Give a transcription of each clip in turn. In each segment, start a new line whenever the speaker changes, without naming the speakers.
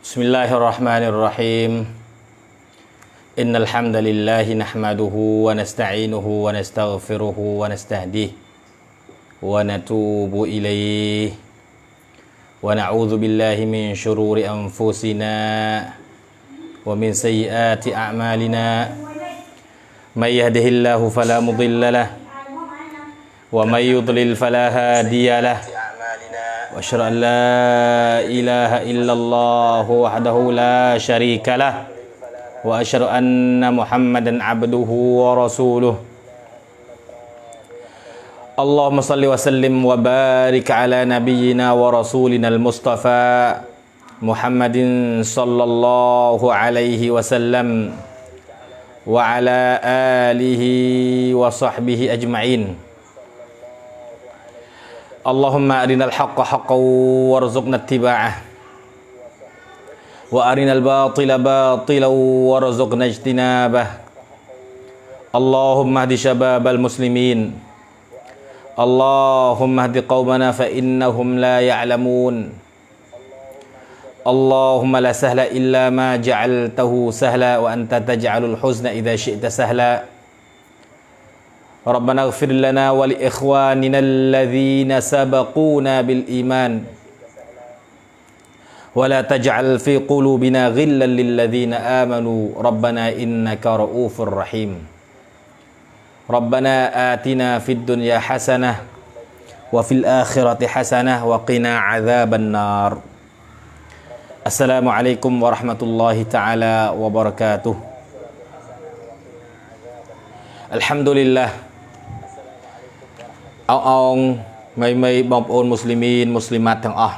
بسم الله الرحمن الرحيم إن الحمد لله نحمده ونستعينه ونستغفره ونستهديه ونتوب إليه ونعوذ بالله من شرور أنفسنا ومن سيئات أعمالنا من يهده الله فلا مضل له ومن يضلل فلا هادي له واشهد ان لا اله الا الله وحده لا شريك له واشهد ان محمدا عبده ورسوله اللهم صل وسلم وبارك على نبينا ورسولنا المصطفى محمد صلى الله عليه وسلم وعلى اله وصحبه اجمعين اللهم أرنا الحق حقا وارزقنا اتباعه وأرنا الباطل باطلا وارزقنا اجتنابه اللهم اهد شباب المسلمين اللهم اهد قومنا فإنهم لا يعلمون اللهم لا سهل إلا ما جعلته سهلا وأنت تجعل الحزن إذا شئت سهلا ربنا اغفر لنا ولإخواننا الذين سبقونا بالإيمان ولا تجعل في قلوبنا غلا للذين آمنوا ربنا إنك رؤوف رحيم ربنا آتنا في الدنيا حسنة وفي الآخرة حسنة وقنا عذاب النار السلام عليكم ورحمة الله تعالى وبركاته الحمد لله អងអងមីមីបងប្អូនមូស្លីមីនមូស្លីម៉ាត់ទាំងអស់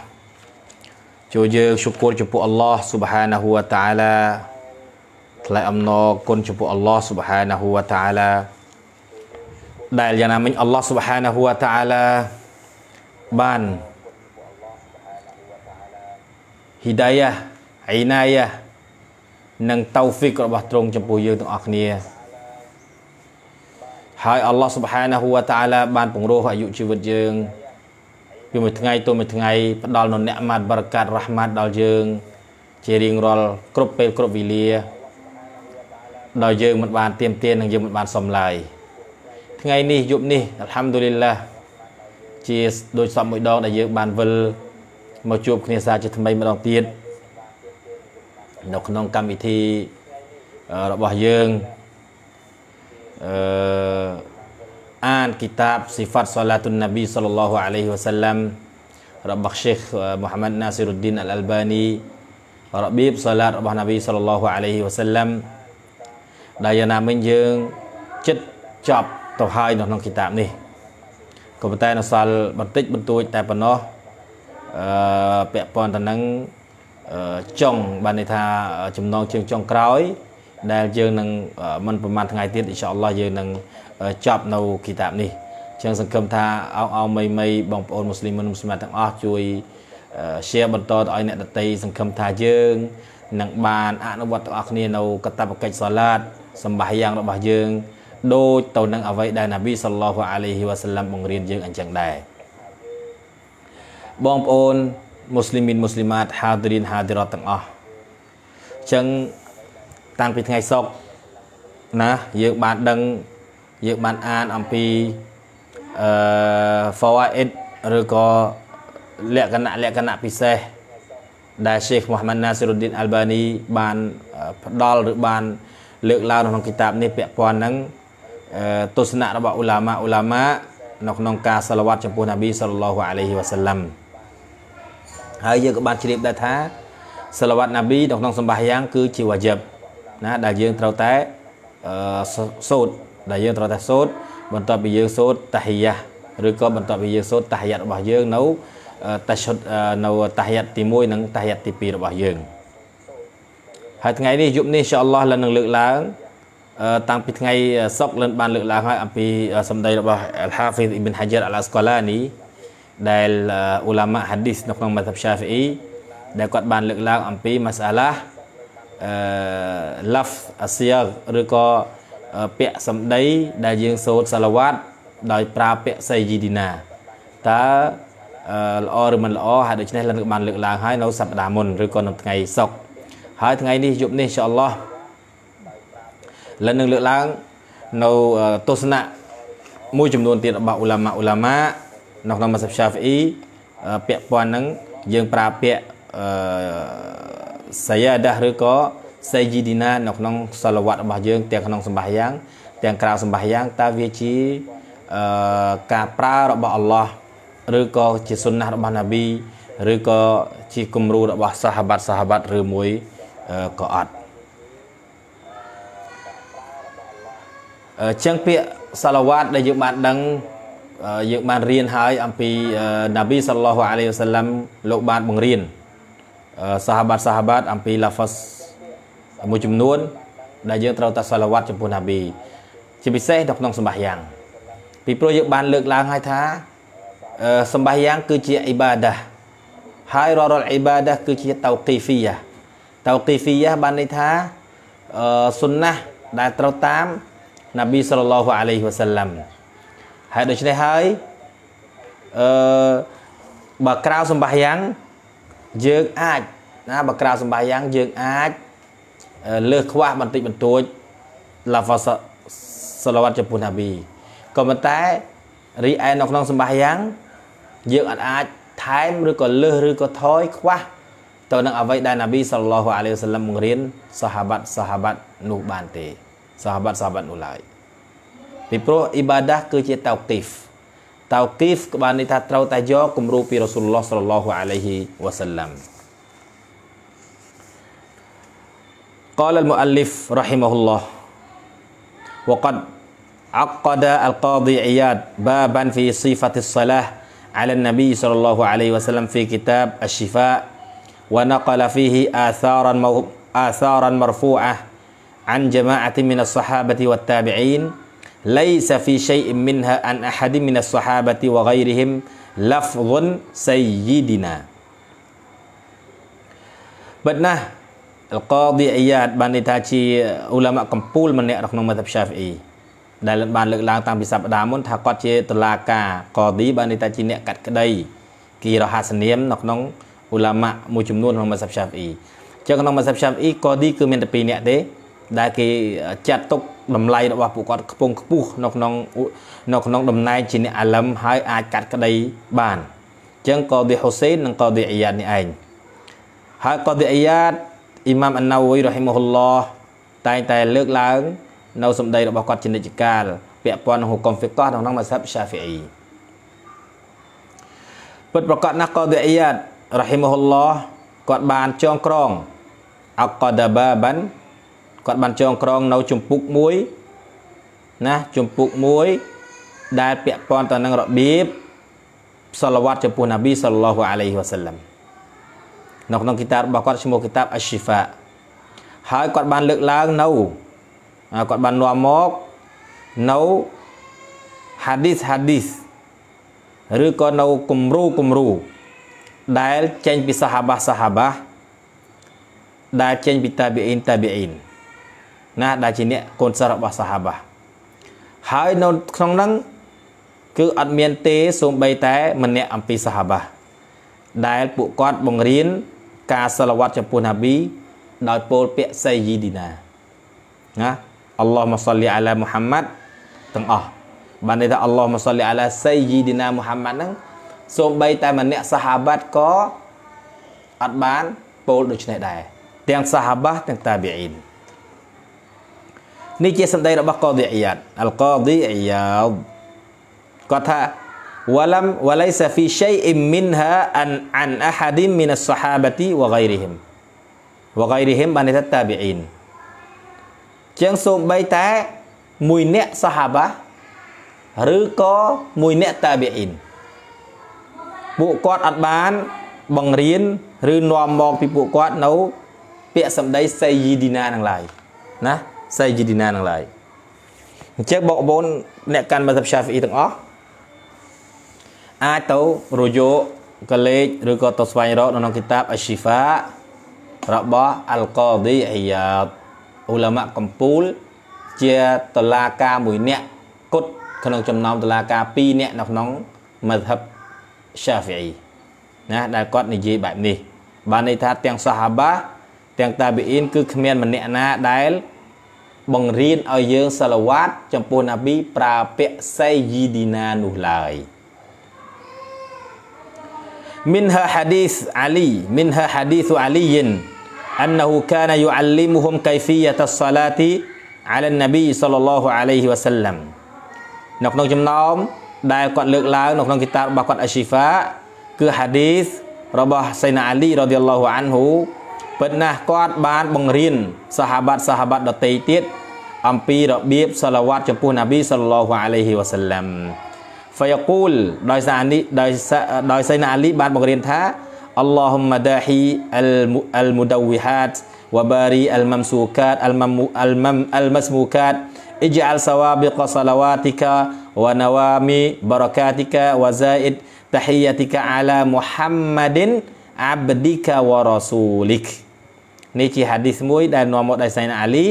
ជួយយើងសុគរចំពោះអល់ឡោះស៊ុបហានាហ៊ូវតាអាឡាថ្លែងអំណរគុណចំពោះអល់ឡោះស៊ុបហានាហ៊ូវតាអាឡាដែលយ៉ាងណាមិញអល់ឡោះស៊ុបហានាហ៊ូវតាអាឡាបានហ៊ីដាយ៉ាអ៊ីណាយ៉ានិងតោហ្វិករបស់ទ្រង់ចំពោះយើងទាំងអស់គ្នាហើយអល់ឡោះស៊ុបហានាហ៊ូវតាអាឡាបានពង្រោះអាយុជីវិតយើងពីមួយថ្ងៃទៅមួយថ្ងៃផ្ដល់នូវអ្នកម៉ាត់បរកាត់រ៉ះម៉ាត់ដល់យើង ជារៀងរាល់គ្រប់ពេលគ្រប់វេលាដល់យើងមិនបានទៀមទាននិងយើងមិនបានសំឡាយថ្ងៃនេះយប់នេះអัลฮัมឌុលីឡាជាដូចសពមួយដងដែលយើងបានវិលមកជួបគ្នាសាជាថ្មីម្ដងទៀតនៅក្នុងកម្មវិធីរបស់យើងអឺអានគីតាបស៊ីហ្វាត់សាឡាទុនណាប៊ីសល្លឡោះអាឡៃហ៊ីវ៉ាសាឡាំ របស់ Sheikh Muhammad Nasiruddin Al-Albani របៀបសាឡាតរបស់ណាប៊ីសល្លឡោះអាឡៃហ៊ីវ៉ាសាឡាំដែលយ៉ាងណាមិញយើងចិត្តចប់ទៅហើយនៅក្នុងគីតាបនេះក៏ប៉ុន្តែនៅសល់បន្តិចបន្តួចតែប៉ុណ្ណោះអឺពាក់ព័ន្ធទៅនឹងចុងបានន័យថាចំណងជើងចុងក្រោយដែលយើងនឹងមិនប្រមាណថ្ងៃទៀតអ៊ីនសាអល់ឡោះយើងនឹងចប់នៅគីតាបនេះចឹងសង្ឃឹមថាអោអោមីមីបងប្អូនមូស្លីមមុស្លាមទាំងអស់ជួយ share បន្តទៅឲ្យអ្នកដតីសង្ឃឹមថាយើងនឹងបានអនុវត្តទាំងអស់គ្នានៅកតបកិច្ចសាឡាតសម្បាយ៉ាងរបស់យើង ដូចទៅនឹងអ្វីដែលណាប៊ីសល្លោះអាឡៃហ៊ីវ៉ាសាឡាំបង្រៀនយើងអញ្ចឹងដែរបងប្អូនមូស្លីមីនមូស្លីម៉ាតហាឌរីនហាឌីរ៉ាត់ទាំងអស់ចឹងតាំងពីថ្ងៃសុក្រណាយើងបានដឹងយើងបានអានអំពីអឺ fawaid ឬក៏លក្ខណៈលក្ខណៈពិសេសដែល Sheikh Muhammad Nasiruddin Albani បានផ្ដល់ឬបានលើកឡើងនៅក្នុងគិតាបនេះពាក់ព័ន្ធនឹងទស្សនៈរបស់អ៊ូឡាម៉ាអ៊ូឡាម៉ានៅក្នុងការសាឡវ៉ាត់ចំពោះនប៊ីសល្លឡោះអាឡៃហ៊ីវ៉ាសាឡាំហើយយើងក៏បានជ្រាបដែរថាសាឡវ៉ាត់នប៊ីនៅក្នុងសម្បាយ៉ាងគឺជាវ៉ាជិបណាដែលយើងត្រូវតែអឺសូត្រដែលយើងត្រូវតែសូត្របន្ទាប់ពីយើងសូត្រតាហ៊ីយ៉ាឬក៏បន្ទាប់ពីយើងសូត្រតាហ៊ីយ៉ារបស់យើងនៅតាឈុតនៅតាហ៊ីយ៉ាទី1និងតាហ៊ីយ៉ាទី2របស់យើងហើយថ្ងៃនេះយប់នេះអ៊ីនអល់ឡោះឡើងនឹងលើកឡើង តាំងពីថ្ងៃសុក្រលិនបានលើកឡើងហើយអំពីសម្ដីរបស់អល់ហាហ្វីសអ៊ីប៊ីនហាជារអល់អាស្កាឡានីដែលអ៊ូឡាម៉ាហាឌីសនៅក្នុងម៉ាសាប់ឆាហ្វីអ៊ីដែលគាត់បានលើកឡើង អំពីម៉ាសាឡាអឺ laf អាសៀឬក៏ពាក្យសម្ដីដែលយើងសូត្រសាឡាវ៉ាត់ដោយ ប្រើពាក្យសៃយីឌីណាតើល្អឬមិនល្អហើយដូច្នេះលិនក៏បានលើកឡើងហើយនៅសប្តាហ៍មុនឬក៏នៅថ្ងៃសុក្រហើយថ្ងៃនេះយប់នេះអ៊ីនអល់ឡោះលិននឹងលើកឡើងនៅទស្សនៈមួយចំនួនទៀតរបស់ឧឡាម៉ាឧឡាម៉ានៅក្នុងមសាហ្វ្សាហ្វីពាក់ព័ន្ធនឹងយើងប្រើពាក្យអឺសាយាដាឬក៏សាយីឌីណានៅក្នុងសលវត្តរបស់យើងទាំងក្នុងសម្បាសយ៉ាងទាំងក្រៅសម្បាសយ៉ាងតើវាជាអឺការប្រើរបស់អល់ឡោះឬក៏ជាសុនណះរបស់ណាប៊ីឬក៏ជាគំរូរបស់សាហាបាត់សាហាបាត់ឬមួយក៏អត់ចឹងពាក្យសាឡាវ៉ាតដែលយើងបានដឹងយើងបានរៀនហើយ អំពីណាប៊ីសល្លោះអាឡៃវសាឡាំលោកបានបង្រៀន sahabat-sahabat អំពី lafaz មួយចំនួនដែលយើងត្រូវតែសាឡាវ៉ាត់ចំពោះណាប៊ីជាពិសេសនៅក្នុងសម្បាសយ៉ាងពីព្រោះយើងបានលើកឡើងហើយថាសម្បាសយ៉ាងគឺជាអ៊ីបាដាហើយរាល់រាល់អ៊ីបាដាគឺជាតោគីហ្វីយ៉ាតោគីហ្វីយ៉ាបានន័យថាសុនណាដែលត្រូវតាមណាប៊ីសល្លឡោះអាឡៃហ៊ីវ៉ាសាឡាំហើយដូច្នេះហើយអឺបើក្រៅសម្បាសយ៉ាងយើងអាចណាបើក្រៅសម្បាយយ៉ាងយើងអាចលើសខ្វះបន្តិចបន្តួចឡាហ្វាសាឡាវ៉ាត់ចំពោះណាប៊ីក៏ប៉ុន្តែរីឯនៅក្នុងសម្បាយយ៉ាង យើងអាចថែមឬក៏លើសឬក៏ថយ ខ្វះទៅនឹងអ្វីដែលណាប៊ីសល្លោះអាឡៃវសាឡាមបង្រៀនសាហាបាត់សាហាបាត់នោះបានទេសាហាបាត់សាហាបាត់នោះឡើយពីព្រោះអ៊ីបាដាគឺជាតោកទីហ្វ توقيف رسول الله الله صلى عليه وسلم قال المؤلف رحمه الله وقد عقد القاضي عياد بابا في صفة الصلاة على النبي صلى الله عليه وسلم في كتاب الشفاء ونقل فيه آثارا آثارا مرفوعة عن جماعة من الصحابة والتابعين laisa fi syai'in minha an ahadin minas sahabati wa ghairihim lafdhun sayyidina បិទណាស់អលកឌីអ៊ីយ៉ាតបានន័យថាជាឧឡាម៉ាកំពូលម្នាក់នៅក្នុងមធ្យមសាហ្វអ៊ីដែលបានលើកឡើងតាំងពីសប្តាហ៍មុនថាគាត់ជាតុលាការកឌីបានន័យថាជាអ្នកកាត់ក្តីគីរហាសនាមនៅក្នុងឧឡាម៉ាមួយចំនួនក្នុងមធ្យមសាហ្វអ៊ីចឹងក្នុងមធ្យមសាហ្វអ៊ីកឌីគឺមានតែ2នាក់ទេដែលគេចាត់ទុកតម្លៃរបស់ពួកគាត់ខ្ពង់ខ្ពស់នៅក្នុងនៅក្នុងតំណែង ជាអ្នកអាលឹមហើយអាចកាត់ក្តីបានអញ្ចឹងកូឌីហូសេននិងកូឌីអាយ៉ាតនេះឯងហើយកូឌីអាយ៉ាតអ៊ីម៉ាមអាណាវ៉ៃរ៉ហ៊ីម៉ូហ៊ុលឡោះតែងតែលើកឡើង នៅសម្ដីរបស់គាត់ជានិច្ចកាល ពាក់ព័ន្ធនឹងហុកុំហ្វិកោះនៅក្នុងម៉ាសាប់ឆាហ្វីអ៊ីពិតប្រកបណាស់កូឌីអាយ៉ាតរ៉ហ៊ីម៉ូហ៊ុលឡោះគាត់បានចងក្រងអកដាបាបានគាត់បានចងក្រងនៅជំពូក1ណាជំពូក1ដែលពាក់ព័ន្ធទៅនឹងរបៀបសលវត្តចំពោះនប៊ីសលឡោះអាឡៃហ៊ីវ៉ាសាឡាំនៅក្នុងគីតាបរបស់គាត់ឈ្មោះគីតាបអស្ស៊ីហ្វាហើយគាត់បានលើកឡើងនៅគាត់បាននាំមកនៅហាឌីសហាឌីសឬក៏នៅគំរូគំរូដែលចេញពីសាហាបាសាហាបាដែលចេញពីតាប៊ីអ៊ីនតាប៊ីអ៊ីនណាដែលជាអ្នកកូនសិស្សរបស់សាហាបាហើយនៅក្នុងនឹងគឺអត់មានទេសូម្បីតែម្នាក់អំពីសាហាបាដែលពួកគាត់បង្រៀនការសិលវត្តចំពោះណាប៊ីដោយពោលពាក្យសៃយីឌីណាណាអល់ឡោះមសលីអាឡាមូហាម៉ាត់ទាំងអស់បានន័យថាអល់ឡោះមសលីអាឡាសៃយីឌីណាមូហាម៉ាត់ហ្នឹងសូម្បីតែម្នាក់សាហាបាត់ក៏អត់បានពោលដូចនេះដែរទាំងសាហាបាទាំងតាប៊ីអ៊ីននេះជាសម្ដីរបស់កោឌីអ៊ីយ៉ាតអលកោឌីអ៊ីយ៉ាតគាត់ថា ولم وليس في شيء منها ان عن احد من الصحابه وغيرهم وغيرهم បានន័យថាតាប៊ីអ៊ីនជាងសូម្បីតែមួយអ្នកសាហាបាឬក៏មួយអ្នកតាប៊ីអ៊ីនពួកគាត់អត់បានបង្រៀនឬនាំមកពីពួកគាត់នៅពាក្យសម្ដីសៃយីឌីណានឹងឡើយណាសាយជីឌីណានឹងឡើយអញ្ចឹងបងប្អូនអ្នកកាន់មាសាប់ឆាហ្វអ៊ីទាំងអស់អាចទៅរយោកលេចឬក៏ទៅស្វែងរកនៅក្នុងគីតាបអស៊ីហ្វារបស់អលកោឌីអាយ៉ាតអ៊ូឡាម៉ាកំពូលជាតឡាការមួយអ្នកគុតក្នុងចំណោមតឡាការ2អ្នកនៅក្នុងមធ្យប Shafi'i ណាដែលគាត់និយាយបែបនេះបានន័យថាទាំងសាហាបាទាំងតាប៊ីអ៊ីនគឺគ្មានម្នាក់ណាដែលបង្រៀនឲ្យយើងសាឡាវ៉ាតចំពោះណាប៊ីប្រើពាក្យសៃយីឌីណានោះឡើយ منها حديث علي منها حديث علي أنه كان يعلمهم كيفية الصلاة على النبي صلى الله عليه وسلم នៅក្នុងចំណោមដែលគាត់លើកឡើងនៅក្នុងគីតាបរបស់គាត់អេស៊ីហ្វាគឺហាឌីសរបស់សៃណាអាលីរ៉ាឌីយ៉ាឡោះអានហ៊ូពិតណាស់គាត់បានបង្រៀនសាហាបាត់សាហាបាត់ដតីទៀតអំពីរបៀបសឡាវ៉ាត់ចំពោះណាប៊ីសល្លោះអាឡៃហ៊ីវ៉ាសាឡាំហ្វយ៉ាគូលដោយសារនេះដោយដោយសៃណាអាលីបានបង្រៀនថាអល់ឡោះម៉ាដាហ៊ីអលអលមូដាវីហាតវ៉ាបារីអលម៉មស៊ូកាតអលម៉មអលម៉មអលម៉ាស្មូកាត اجعل سوابق صلواتك ونوامي بركاتك وزائد تحيتك على محمد عبدك ورسولك នេះជាហាឌីសមួយដែលនាំមកដោយសៃណាអាលី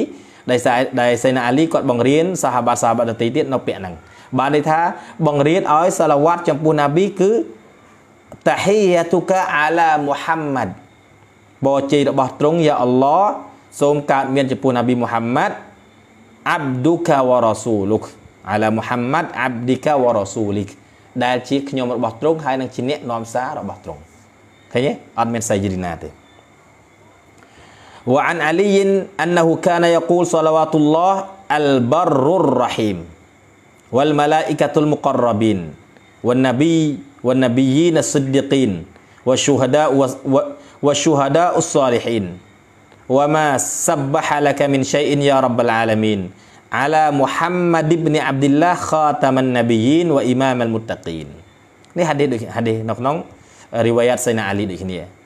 ដោយសារដែលសៃណាអាលីគាត់បង្រៀនសាហាបាសាហាបាដតីទៀតនៅពាក្យហ្នឹងបានន័យថា បង្រៀនឲ្យសាឡាវ៉ាត់ចំពោះណាប៊ីគឺតាហ៊ីយ៉ាទូកាអាឡាមូហាំម៉ាត់បរជ័យរបស់ទ្រង់យ៉ាអល់ឡោះសូមកើតមានចំពោះណាប៊ីមូហាំម៉ាត់អាប់ឌូកាវ៉ារ៉ាស៊ូលុកអាឡាមូហាំម៉ាត់អាប់ឌីកាវ៉ារ៉ាស៊ូលីកដែលជាខ្ញុំរបស់ទ្រង់ហើយនឹងជាអ្នកនាំសាររបស់ទ្រង់ឃើញទេអត់មានសៃយីណាទេ وعن علي أنه كان يقول صلوات الله البر الرحيم والملائكة المقربين والنبي والنبيين الصديقين والشهداء والشهداء الصالحين وما سبح لك من شيء يا رب العالمين على محمد بن عبد الله خاتم النبيين وإمام المتقين នេះហាឌីសដូចហាឌីសនៅក្នុងរីវ៉ាយ៉ាតសៃណាអាលីដូចគ្នា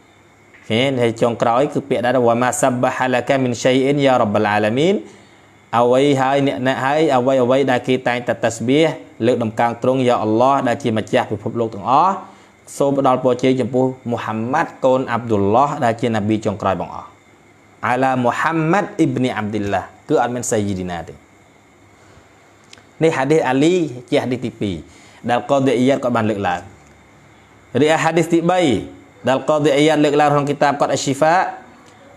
ឃើញហើយចុងក្រោយគឺពាក្យដែរវ៉ាម៉ាសាប់បាហាឡាកាមីនឆៃអ៊ីនយ៉ារ៉ាប់អាឡាមីនអ្វីហើយអ្នកអ្នកហើយអ្វីអ្វីដែលគេតែងតែតាស្បៀលើកដំកើងទ្រង់យ៉ាអល់ឡោះដែលជាម្ចាស់ពិភពលោកទាំងអស់សូមផ្ដល់ពរជ័យចំពោះមូហាំម៉ាត់កូនអាប់ឌុលឡោះដែលជានប៊ីចុងក្រោយបងអស់អាឡាមូហាំម៉ាត់អ៊ីបនីអាប់ឌីឡាគឺអត់មានសាយីឌីណាទេនេះហាឌីសអាលីជាហាឌីសទី2ដែលកូនឌីយ៉ាតគាត់បានលើកឡើងរីឯហាឌីសទី3 Dal qadhi ayat lek lar hong kitab qad asyfa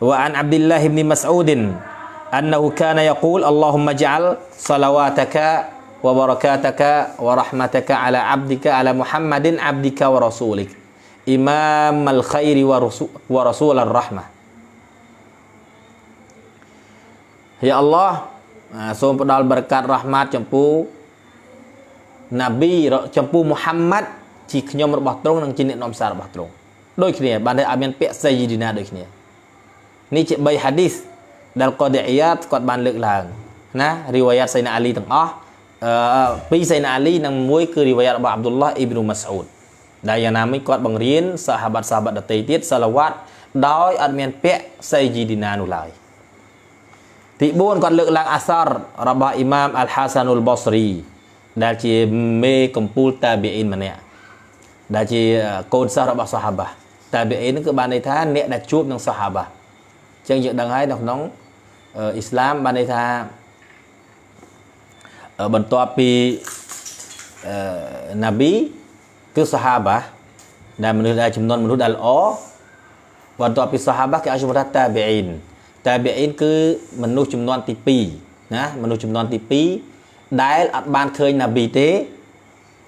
wa an Abdullah bin Mas'ud annahu kana yaqul Allahumma ja'al salawataka wa barakataka wa rahmataka ala abdika ala Muhammadin abdika wa rasulik imam al khairi wa rasul wa rasul al rahmah Ya Allah ha, sum pedal berkat rahmat jempu Nabi jempu Muhammad ci khnyom robah trong nang ci nek nom sar robah ដូចគ្នាបានតែអត់មានពាក្យសៃយីឌីណាដូចគ្នានេះជា3ហាឌីសដែលកូដិយ៉ាតគាត់បានលើកឡើងណារីវ៉ាយ៉ាតសៃណាអាលីទាំងអស់អឺពីរសៃណាអាលីនិងមួយគឺរីវ៉ាយ៉ាតរបស់អាប់ឌុលឡោះអ៊ីប្នូម៉ាស្អ៊ូដដែលយ៉ាងណាមិញគាត់បង្រៀនសាហាបាត់សាហាបាត់ដតីទៀតសាឡាវ៉ាត់ដោយអត់មានពាក្យសៃយីឌីណានោះឡើយទី4គាត់លើកឡើងអាសាររបស់អ៊ីម៉ាមអាល់ហាសានុលបូសរីដែលជាមេកំពូលតាប៊ីអ៊ីនម្នាក់ដែលជាកូនសិស្សរបស់សាហាបាតាប៊ីអ៊ីនគឺបានន័យថាអ្នកដែលជួបនឹងសាហាបាអញ្ចឹងយើងដឹងហើយនៅក្នុងអ៊ីស្លាមបានន័យថាបន្ទាប់ពីណាប៊ីគឺសាហាបាដែលមនុស្សដែលចំនួនមនុស្សដែលល្អបន្ទាប់ពីសាហាបាគេអាចឈ្មោះថាតាប៊ីអ៊ីនតាប៊ីអ៊ីនគឺមនុស្សចំនួនទី2ណាមនុស្សចំនួនទី2ដែលអត់បានឃើញណាប៊ីទេ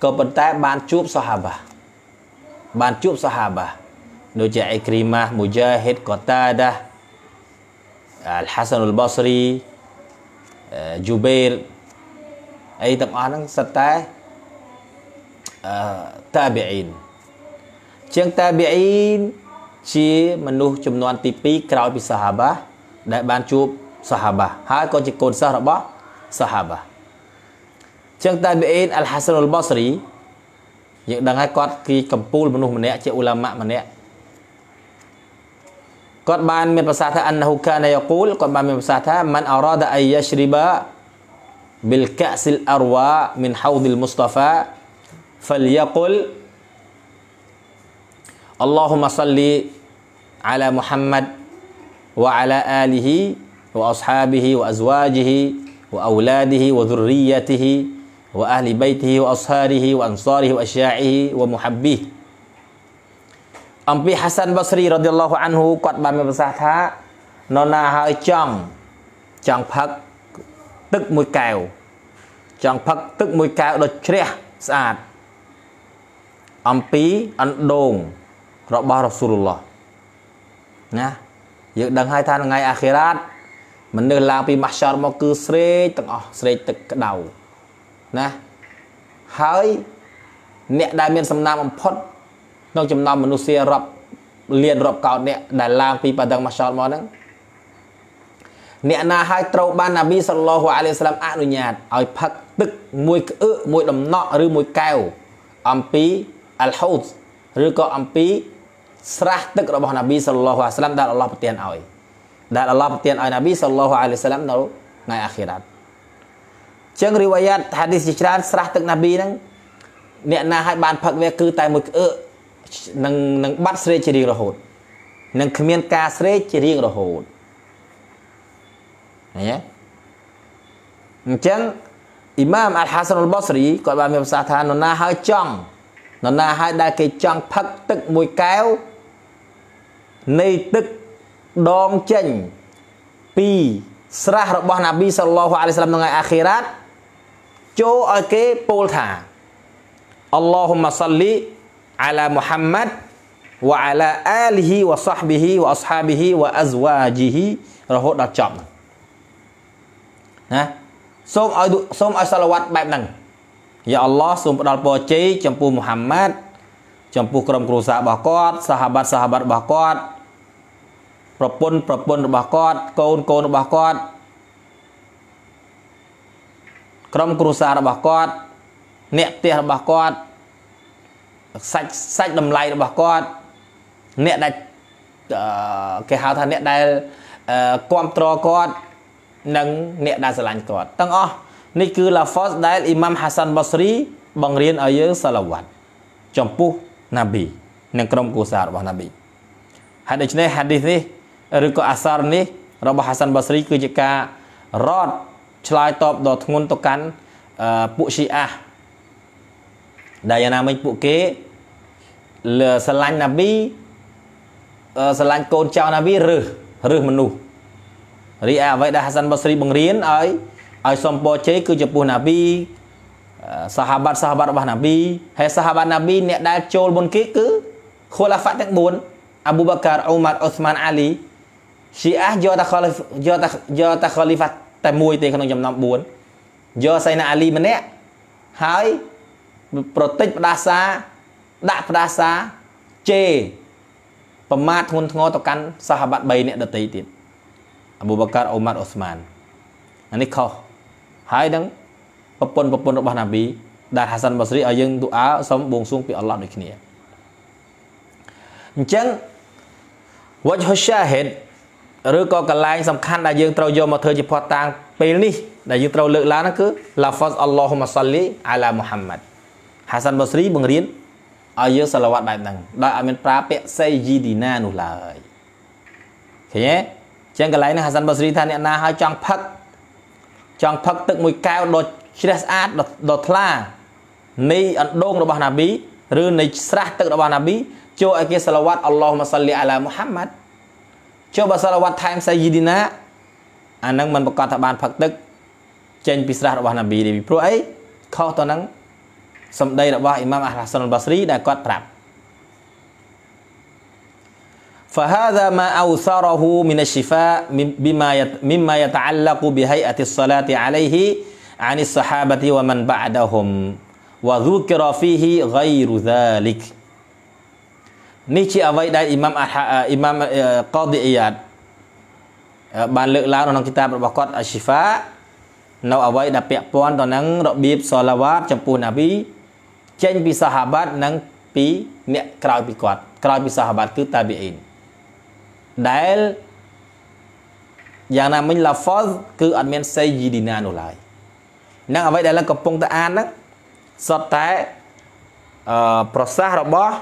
ក៏ប៉ុន្តែបានជួបសាហាបាបានជួបសាហាបាដូចជាអ៊ីគ្រីម៉ាមូជាហេតកតាដាអាល់ហាសានុលបសរីជូបេរអីទាំងអស់ហ្នឹងសិតតែអឺតាប៊ីអ៊ីនជាងតាប៊ីអ៊ីនជាមនុស្សចំនួនទី2ក្រោយពីសាហាបាដែលបានជួបសាហាបាហើយក៏ជាកូនសិស្សរបស់សាហាបាជាងតាប៊ីអ៊ីនអាល់ហាសានុលបសរីយើងដឹងហើយគាត់គឺកម្ពូលមនុស្សម្នាក់ជាឧឡាម៉ាម្នាក់ قد بان من بساطة أنه كان يقول قد بان من بساطة من أراد أن يشرب بالكأس الأروى من حوض المصطفى فليقل اللهم صل على محمد وعلى آله وأصحابه وأزواجه وأولاده وذريته وأهل بيته وأصهاره وأنصاره وأشياعه ومحبيه អំពីហាសានបស្រីរ៉ាឌីយ៉ាឡោះអានហ៊ូគាត់បានមានប្រសាសន៍ថានរណាហើយចង់ចង់ផឹកទឹកមួយកែវចង់ផឹកទឹកមួយកែវដ៏ជ្រះស្អាតអំពីអណ្ដូងរបស់រ៉ាស៊ូលឡោះណាយើងដឹងហើយថាថ្ងៃអាខិរ៉ាតមនុស្សឡើងពីម៉ាស់ឆរមកគឺស្រេកទាំងអស់ស្រេកទឹកក្តៅណាហើយអ្នកដែលមានសំណាមបំផុតក្នុងចំណោមមនុស្សរាប់លានរាប់កោតអ្នកដែលឡើងពីបដិងម៉ាសល់មកហ្នឹងអ្នកណាហើយត្រូវបានណាប៊ីសល្លោះអាឡៃសាឡាមអនុញ្ញាតឲ្យផឹកទឹកមួយក្អឹកមួយដំណក់ឬមួយកែវអំពីអលហូសឬក៏អំពីស្រះទឹករបស់ណាប៊ីសល្លោះអាឡៃសាឡាមដែលអល់ឡោះប្រទានឲ្យដែលអល់ឡោះប្រទានឲ្យណាប៊ីសល្លោះអាឡៃសាឡាមនៅថ្ងៃអាខិរ៉ាត់ចឹងរីវ៉ាយ៉ាតហាឌីសជាច្រើនស្រះទឹកណាប៊ីហ្នឹងអ្នកណាហើយបានផឹកវាគឺតែមួយក្អឹកនឹងនឹងបាត់ស្រេកជារៀងរហូតនឹងគ្មានការស្រេកជារៀងរហូតអញ្ចឹងអញ្ចឹងអ៊ីម៉ាមអាល់ហាសានុលបស្រីគាត់បានមានប្រសាសន៍ថានរណាហើយចង់នរណាហើយដែលគេចង់ផឹកទឹកមួយកែវនៃទឹកដងចេញពីស្រះរបស់ណាប៊ីសល្លោះអាឡៃសាឡាមនៅថ្ងៃអាខិរ៉ាតចូលឲ្យគេពោលថាអល់ឡោះម៉ាសលីអាឡាមូហាំម៉ាត់វ៉ាអាឡាអាលីហ៊ីវ៉ាសាហ្ប៊ីហ៊ីវ៉ាអស្ហាប៊ីហ៊ីវ៉ាអាស្វ៉ាជីហ៊ីរហូតដល់ចប់ណាសូមឲ្យសូមឲ្យសាឡាវ៉ាត់បែបហ្នឹងយ៉ាអល់ឡោះសូមផ្ដល់ពរជ័យចំពោះមូហាំម៉ាត់ចំពោះក្រុមគ្រួសាររបស់គាត់សាហាបាត់សាហាបាត់របស់គាត់ប្រពន្ធប្រពន្ធរបស់គាត់កូនកូនរបស់គាត់ក្រុមគ្រួសាររបស់គាត់អ្នកផ្ទះរបស់គាត់សាច់សាច់តម្លៃរបស់គាត់អ្នកដែលគេហៅថាអ្នកដែលគ្រប់គ្រងគាត់និងអ្នកដែលស្រឡាញ់គាត់ទាំងអស់នេះគឺ lafaz ដែលអ៊ីម៉ាំហាសាន់ប៊ូស្រីបង្រៀនឲ្យយើងសាឡាវ៉ាត់ចំពោះណាប៊ីនិងក្រុមគូសាររបស់ណាប៊ីហើយដូច្នេះហាឌីសនេះឬក៏អាសារនេះរបស់ហាសាន់ប៊ូស្រីគឺជាការរត់ឆ្លើយតបដល់ធ្ងន់ទៅកាន់ពួកឈីអាដែលយ៉ាងណាមិញពួកគេស្រឡាញ់ណាប៊ីស្រឡាញ់កូនចៅណាប៊ីឬឬមនុស្សរីឯអ្វីដែលហាសាន់បស្រីបង្រៀនឲ្យឲ្យសំពរជ័យគឺចំពោះណាប៊ីសាហាបាត់សាហាបាត់របស់ណាប៊ីហើយសាហាបាត់ណាប៊ីអ្នកដែលចូលមុនគេគឺខូឡាហ្វាទាំង4អាប៊ូបកាអ៊ូម៉ាត់អ៊ូស្មានអាលីឈីអាយកតាខូលីយកតាយកតាខូលីហ្វាតែមួយទេក្នុងចំណោម4យកសៃណាអាលីម្នាក់ហើយប្រតិចផ្ដាសាដាក់ផ្ដាសាជេប្រមាថធ្ងន់ធ្ងរទៅកាន់សាហាបាត់3នាក់ដតីទៀតអប៊ូបកាអ៊ូម៉ាត់អូស្មានអានេះខុសហើយនឹងប្រពន្ធប្រពន្ធរបស់ណាប៊ីដែលហាសានបាស្រីឲ្យយើងទូអាសុំបួងសួងពីអល់ឡោះដូចគ្នាអញ្ចឹង wajh shahid ឬក៏កន្លែងសំខាន់ដែលយើងត្រូវយកមកធ្វើជាភ័ស្តុតាង ពេលនេះដែលយើងត្រូវលើកឡើងហ្នឹងគឺ lafaz Allahumma salli ala Muhammad ហាសាន់បូស្រីបង្រៀនឲ្យយើងសាឡាវ៉ាត់បែបហ្នឹងដោយឲ្យមានប្រើពាក្យសេយីឌីណានោះឡើយឃើញទេចឹងកន្លែងនេះហាសាន់បូស្រីថាអ្នកណាឲ្យចង់ផឹកចង់ផឹកទឹកមួយកែវដ៏ជ្រះស្អាតដ៏ថ្លានៃអណ្ដូងរបស់ណាប៊ីឬនៃស្រះទឹករបស់ណាប៊ីចូលឲ្យគេសាឡាវ៉ាត់អល់ឡោះម៉ាសាលីអាឡាមូហាំម៉ាត់ចូលបើសាឡាវ៉ាត់ថែមសេយីឌីណាអានឹងមិនប្រកាសថាបានផឹកទឹកចេញពីស្រះរបស់ណាប៊ីទេពីព្រោះអីខុសទៅនឹងសម្ដីរបស់អ៊ីម៉ាមអាហ្សានអល់បាស្រីដែលគាត់ប្រាប់ فهذا ما أوثره من الشفاء بما مما يتعلق بهيئة الصلاة عليه عن الصحابة ومن بعدهم وذكر فيه غير ذلك នេះជាអ្វីដែលអ៊ីម៉ាមអ៊ីម៉ាមកោឌីអ៊ីយ៉ាតបានលើកឡើងនៅក្នុងគីតាបរបស់គាត់អ៊ីស៊ីហ្វានៅអ្វីដែលពាក់ព័ន្ធទៅនឹងរបៀបសឡាវ៉ាតចំពោះណាប៊ីចេញពីសាហាបាតនិងពីអ្នកក្រោយពីគាត់ក្រោយពីសាហាបាតគឺតាប៊ីអ៊ីនដែលយ៉ាងណាមិញឡាហ្វសគឺអត់មានសៃយីឌីណានោះឡើយនឹងអ្វីដែលឡើងកំពុងតែអានហ្នឹងសុទ្ធតែអឺប្រសាសន៍របស់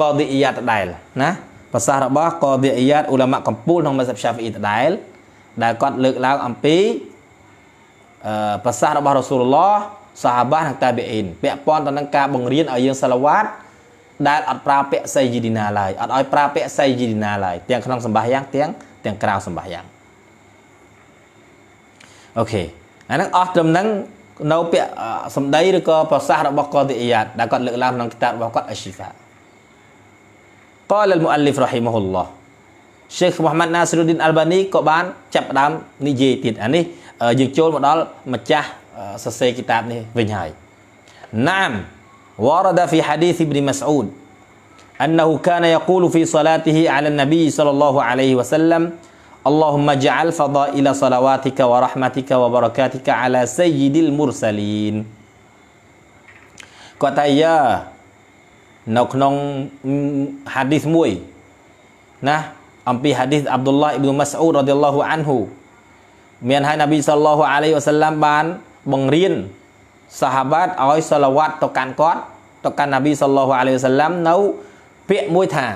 កោឌីអ៊ីយ៉ាតដែលណាប្រសាសន៍របស់កោឌីអ៊ីយ៉ាតអ៊ូឡាម៉ាកំពូលក្នុងមស្ហាប់ហ្វីតដែលដែលគាត់លើកឡើងអំពីអឺប្រសាសន៍របស់រ៉ាស៊ូលឡោះសាហាបានិងតាប៊ីអ៊ីនពាក់ព័ន្ធទៅនឹងការបង្រៀនឲ្យយើងសាឡាវ៉ាតដែលអត់ប្រើពាក្យសៃយីឌីណាឡើយអត់ឲ្យប្រើពាក្យសៃយីឌីណាឡើយទាំងក្នុងសម្បាសយ៉ាងទាំងទាំងក្រៅសម្បាសយ៉ាងអូខេអាហ្នឹងអស់ត្រឹមហ្នឹងនៅពាក្យសម្ដីឬក៏ប្រសាសន៍របស់កតអ៊ីយ៉ាតដែលគាត់លើកឡើងក្នុងគិតាបរបស់គាត់អស្ស៊ីហ្វា قال المؤلف رحمه الله សេខមូហាម៉ាត់ណាសរុឌីនអាល់បានីក៏បានចាប់ផ្ដើមនិយាយទៀតអានេះយើងចូលមកដល់ម្ចាស់សរសេរគីតាបនេះវិញហើយណាម ورد في حديث ابن مسعود أنه كان يقول في صلاته على النبي صلى الله عليه وسلم اللهم اجعل فضائل صلواتك ورحمتك وبركاتك على سيد المرسلين គាត់ថាយ៉ានៅក្នុងហាឌីសមួយណាអំពីហាឌីសអាប់ឌុលឡាអ៊ីប្នុម៉ាស្អ៊ូដរ៉ាឌីយ៉ាឡោះអានហ៊ូមានហើយនប៊ីសល្លោះអាឡៃវ៉ាសឡាំបានបង្រៀនសាហាបាតឲ្យសឡាវ៉ាត់ទៅកាន់គាត់ទៅកាន់ណាប៊ីសល្លោះអាឡៃវសាឡាំនៅពាក្យមួយថា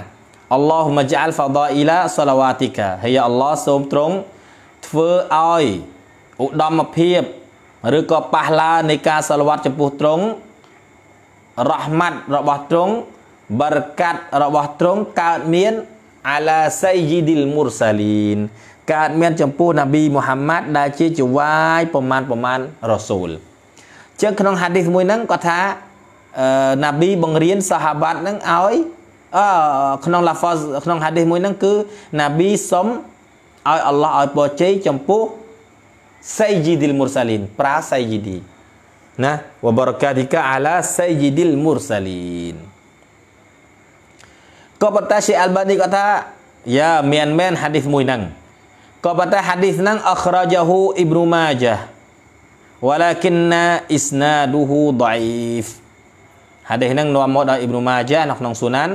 អល់ឡោះមជ្អាល់ហ្វាដាអ៊ីឡាសឡាវ៉ាទីកាហើយអល់ឡោះសូមទ្រង់ធ្វើឲ្យឧត្តមភាពឬក៏ប៉ះឡានៃការសឡាវ៉ាត់ចំពោះទ្រង់រ៉ហ្មាត់របស់ទ្រង់បរកាត់របស់ទ្រង់កើតមានអាឡាសៃយីឌីលមូរសាលីនកើតមានចំពោះណាប៊ីមូហាម៉ាត់ដែលជាជាវាយប្រមាណប្រមាណរ៉ូស៊ូលជាងក្នុងហាឌីសមួយហ្នឹងគាត់ថាណាប៊ីបង្រៀនសាហាបាត់ហ្នឹងឲ្យអឺក្នុងឡាហ្វាក្នុងហាឌីសមួយហ្នឹងគឺណាប៊ីសុំឲ្យអល់ឡោះឲ្យពរជ័យចំពោះសៃជីឌីលមូរសាលីនប្រាសៃជីឌីណាវបរកាទីកាអាឡាសៃជីឌីលមូរសាលីនក៏ប៉ុន្តែ Syekh Albani គាត់ថាយ៉ាមានមែនហាឌីសមួយហ្នឹងក៏ប៉ុន្តែហាឌីសហ្នឹងអខ្រាជាហ៊ូអ៊ីប្នូម៉ាជាវ៉ាឡាគិនណាអ៊ីស្ណាឌូហ៊ូដៃហ្វហាឌីសហ្នឹងនាំមកដោយអ៊ីប្នូម៉ាជានៅក្នុងស៊ូណាន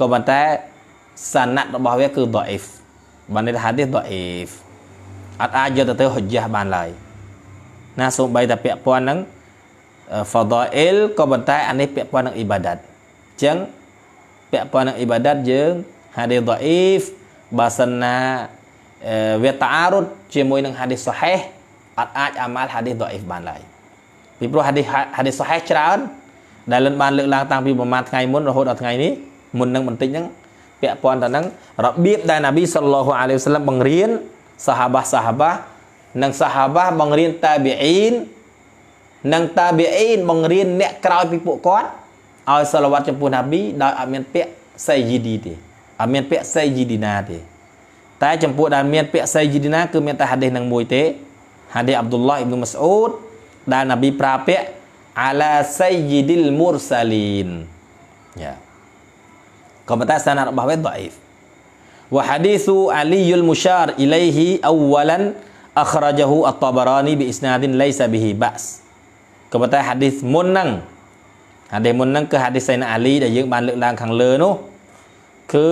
ក៏ប៉ុន្តែសាណាត់របស់វាគឺដៃហ្វបានន័យថាហាឌីសដៃហ្វអត់អាចយកទៅទៅហុជ្ជះបានឡើយណាសូម្បីតែពាក់ព័ន្ធនឹងហ្វាដាអ៊ីលក៏ប៉ុន្តែអានេះពាក់ព័ន្ធនឹងអ៊ីបាដាតអញ្ចឹងពាក់ព័ន្ធនឹងអ៊ីបាដាតយើងហាឌីសដៃហ្វបើសិនណាវាតារុតជាមួយនឹងហាឌីសសហេះអត់អាចអាម៉ាល់ហាឌីសដអ៊ីហ្វបានឡើយពីព្រោះហាឌីសហាឌីសសហេះច្រើនដែលលិនបានលើកឡើងតាំងពីប្រហែលថ្ងៃមុនរហូតដល់ថ្ងៃនេះមុននឹងបន្តិចហ្នឹងពាក់ព័ន្ធទៅនឹងរបៀបដែលណាប៊ីសល្លោះអាឡៃវសឡាំបង្រៀនសាហាបាសាហាបានិងសាហាបាបង្រៀនតាប៊ីអ៊ីននិងតាប៊ីអ៊ីនបង្រៀនអ្នកក្រោយពីពួកគាត់ឲ្យសលវត្តចំពោះណាប៊ីដោយអត់មានពាក្យសៃយីឌីទេអត់មានពាក្យសៃយីឌីណាទេតែចំពោះដែលមានពាក្យសៃជីឌីណាគឺមានតែហាឌីសនឹងមួយទេហាឌីសអាប់ឌុលឡាហ៊ីអ៊ីប៊ីនម៉ាស្អ៊ូដដែលណាប៊ីប្រើពាក្យអាឡាសៃជីឌីលមូរសាលីនយ៉ាក៏ប៉ុន្តែសាណារបស់វាដអ៊ីហ្វ وحديث علي المشار إليه أولا أخرجه الطبراني بإسناد ليس به بأس ក៏ប៉ុន្តែហាឌីសមុនហ្នឹងហាឌីសមុនហ្នឹងគឺហាឌីសសៃណាអាលីដែលយើងបានលើកឡើងខាងលើនោះគឺ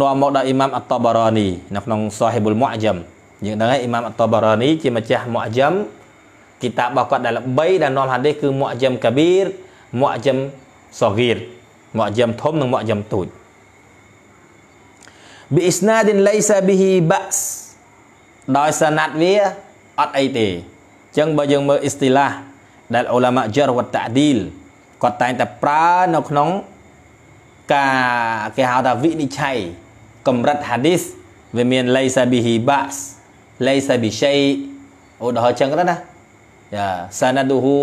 នាំមកដោយអ៊ីម៉ាំអតបារ៉ានីនៅក្នុងសាហេបុលមុអជាមយើងដឹងហើយអ៊ីម៉ាំអតបារ៉ានីជាម្ចាស់មុអជាមគីតាបរបស់គាត់ដែលល្បីដែលនាំហាឌីសគឺមុអជាមកាប៊ីរមុអជាមសូហ្គីរមុអជាមធំនិងមុអជាមតូច bi isnadin laysa bihi ba's ដោយសណាត់វាអត់អីទេអញ្ចឹងបើយើងមើលអ៊ីស្ទីឡាដែលអ៊ូឡាម៉ា jar វតតាឌីលគាត់តែងតែប្រើនៅក្នុងការគេហៅថាវិនិច្ឆ័យកម្រិតហាឌីសវាមានលៃសាប៊ីហ៊ីបាសលៃសាប៊ីឆៃឧទាហរណ៍ចឹងទៅណាយ៉ាសាណាឌូហ៊ូ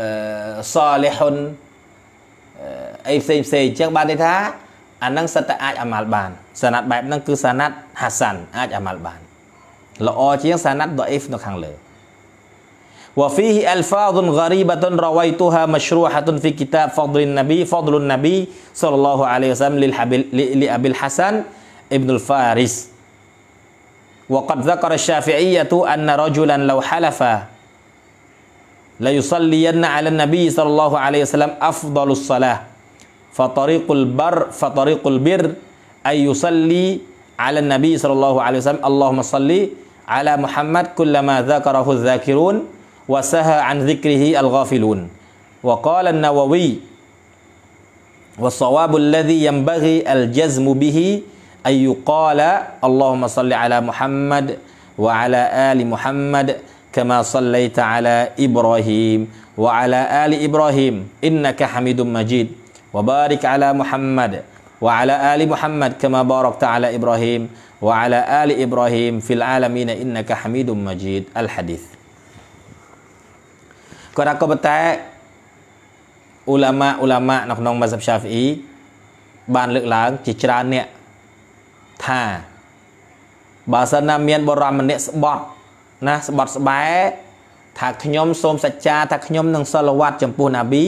អឺសាលីហ៊ុនអីផ្សេងផ្សេងចឹងបានន័យថាអានឹងសិតតែអាចអាម៉ាល់បានសាណាត់បែបហ្នឹងគឺសាណាត់ហាសាន់អាចអាម៉ាល់បានល្អជាងសាណាត់ដអ៊ីហ្វនៅខាងលើ وفيه ألفاظ غريبة رويتها مشروحة في كتاب فضل النبي فضل النبي صلى الله عليه وسلم لأبي الحسن ابن الفارس وقد ذكر الشافعية أن رجلا لو حلف ليصلين على النبي صلى الله عليه وسلم أفضل الصلاة فطريق البر فطريق البر أن يصلي على النبي صلى الله عليه وسلم اللهم صلي على محمد كلما ذكره الذاكرون وسهى عن ذكره الغافلون وقال النووي والصواب الذي ينبغي الجزم به أن يقال اللهم صل على محمد وعلى آل محمد كما صليت على إبراهيم وعلى آل إبراهيم إنك حميد مجيد وبارك على محمد وعلى آل محمد كما باركت على إبراهيم وعلى آل إبراهيم في العالمين إنك حميد مجيد الحديث គាត់ថាក៏ប៉ុន្តែអ៊ូឡាម៉ាអ៊ូឡាម៉ានៅក្នុងម៉ាសាប់ឆាហ្វអ៊ីបានលើកឡើងជាច្រើនអ្នកថាបើសិនណាមាន បរមម្នាក់ស្បត់ណាស្បត់ស្បែ ថាខ្ញុំសូមសច្ចាថាខ្ញុំនឹងសល្វាត់ចំពោះណាប៊ី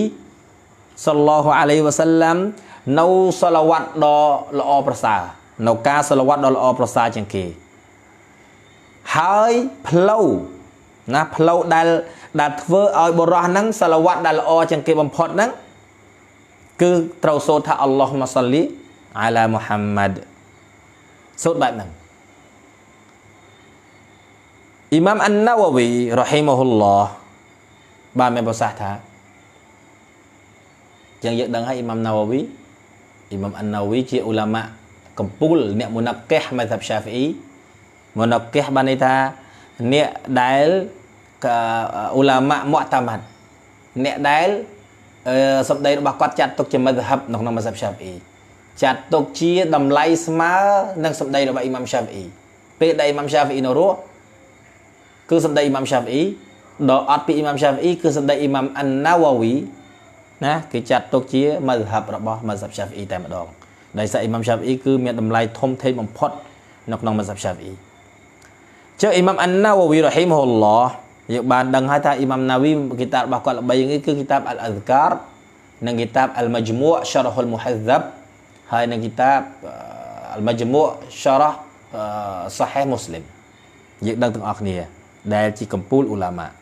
សល្លោះអាឡៃវ៉ាសាឡាំនៅសល្វាត់ដ៏ល្អប្រសើរនៅការសល្វាត់ដ៏ល្អប្រសើរជាងគេហើយផ្លូវណាផ្លូវដែលដែលធ្វើឲ្យបុរសហ្នឹងសាឡាវ៉ាត់ដែលល្អជាងគេបំផុតហ្នឹងគឺត្រូវសូត្រថាអល់ឡោះម៉ាសាលីអាឡាមូហាំម៉ាត់សូត្របែបហ្នឹងអ៊ីម៉ាមអានណាវ៉ាវីរ៉ហ៊ីម៉ាហ៊ុលឡោះបានមានប្រសាសន៍ថាចឹងយើងដឹងហើយអ៊ីម៉ាមណាវ៉ាវីអ៊ីម៉ាមអានណាវ៉ាវី ជាឧឡាម៉ាកំពូល អ្នកមុណាកេះម៉ាសាប់ឆាហ្វីមុណាកេះបានន័យថាអ្នកដែលឧឡាម៉ាមុតតាម៉ាត់អ្នកដែលសម្ដីរបស់គាត់ចាត់ទុកជាមិត្តហិបនៅក្នុងមសាប់ឆាប់អ៊ីចាត់ទុកជាតម្លៃស្មើនឹងសម្ដីរបស់អ៊ីម៉ាំឆាប់អ៊ីពេលដែលអ៊ីម៉ាំឆាប់អ៊ីនៅរស់គឺសម្ដីអ៊ីម៉ាំឆាប់អ៊ីដ៏អត់ពីអ៊ីម៉ាំឆាប់អ៊ីគឺសម្ដីអ៊ីម៉ាំអានណាវ៉ាវីណាគេចាត់ទុកជាមឹហាប់របស់មឹហាប់ឆាហ្វអ៊ីតែម្ដងដោយសារអ៊ីម៉ាំឆាហ្វអ៊ីគឺមានតម្លៃធំធេងបំផុតនៅក្នុងមឹហាប់ឆាហ្វអ៊ីចុះអ៊ីម៉ាំអានណាវ៉ាវីរ៉ហ៊ីមហ៊ុលឡោះ Ya bandang dang hata Imam Nawawi kita bahku al bayang ke kitab al azkar nang kitab al majmu' syarah al muhazzab hai nang kitab uh, al majmu' syarah uh, sahih muslim ya dang tu akhni ya dal ci kumpul ulama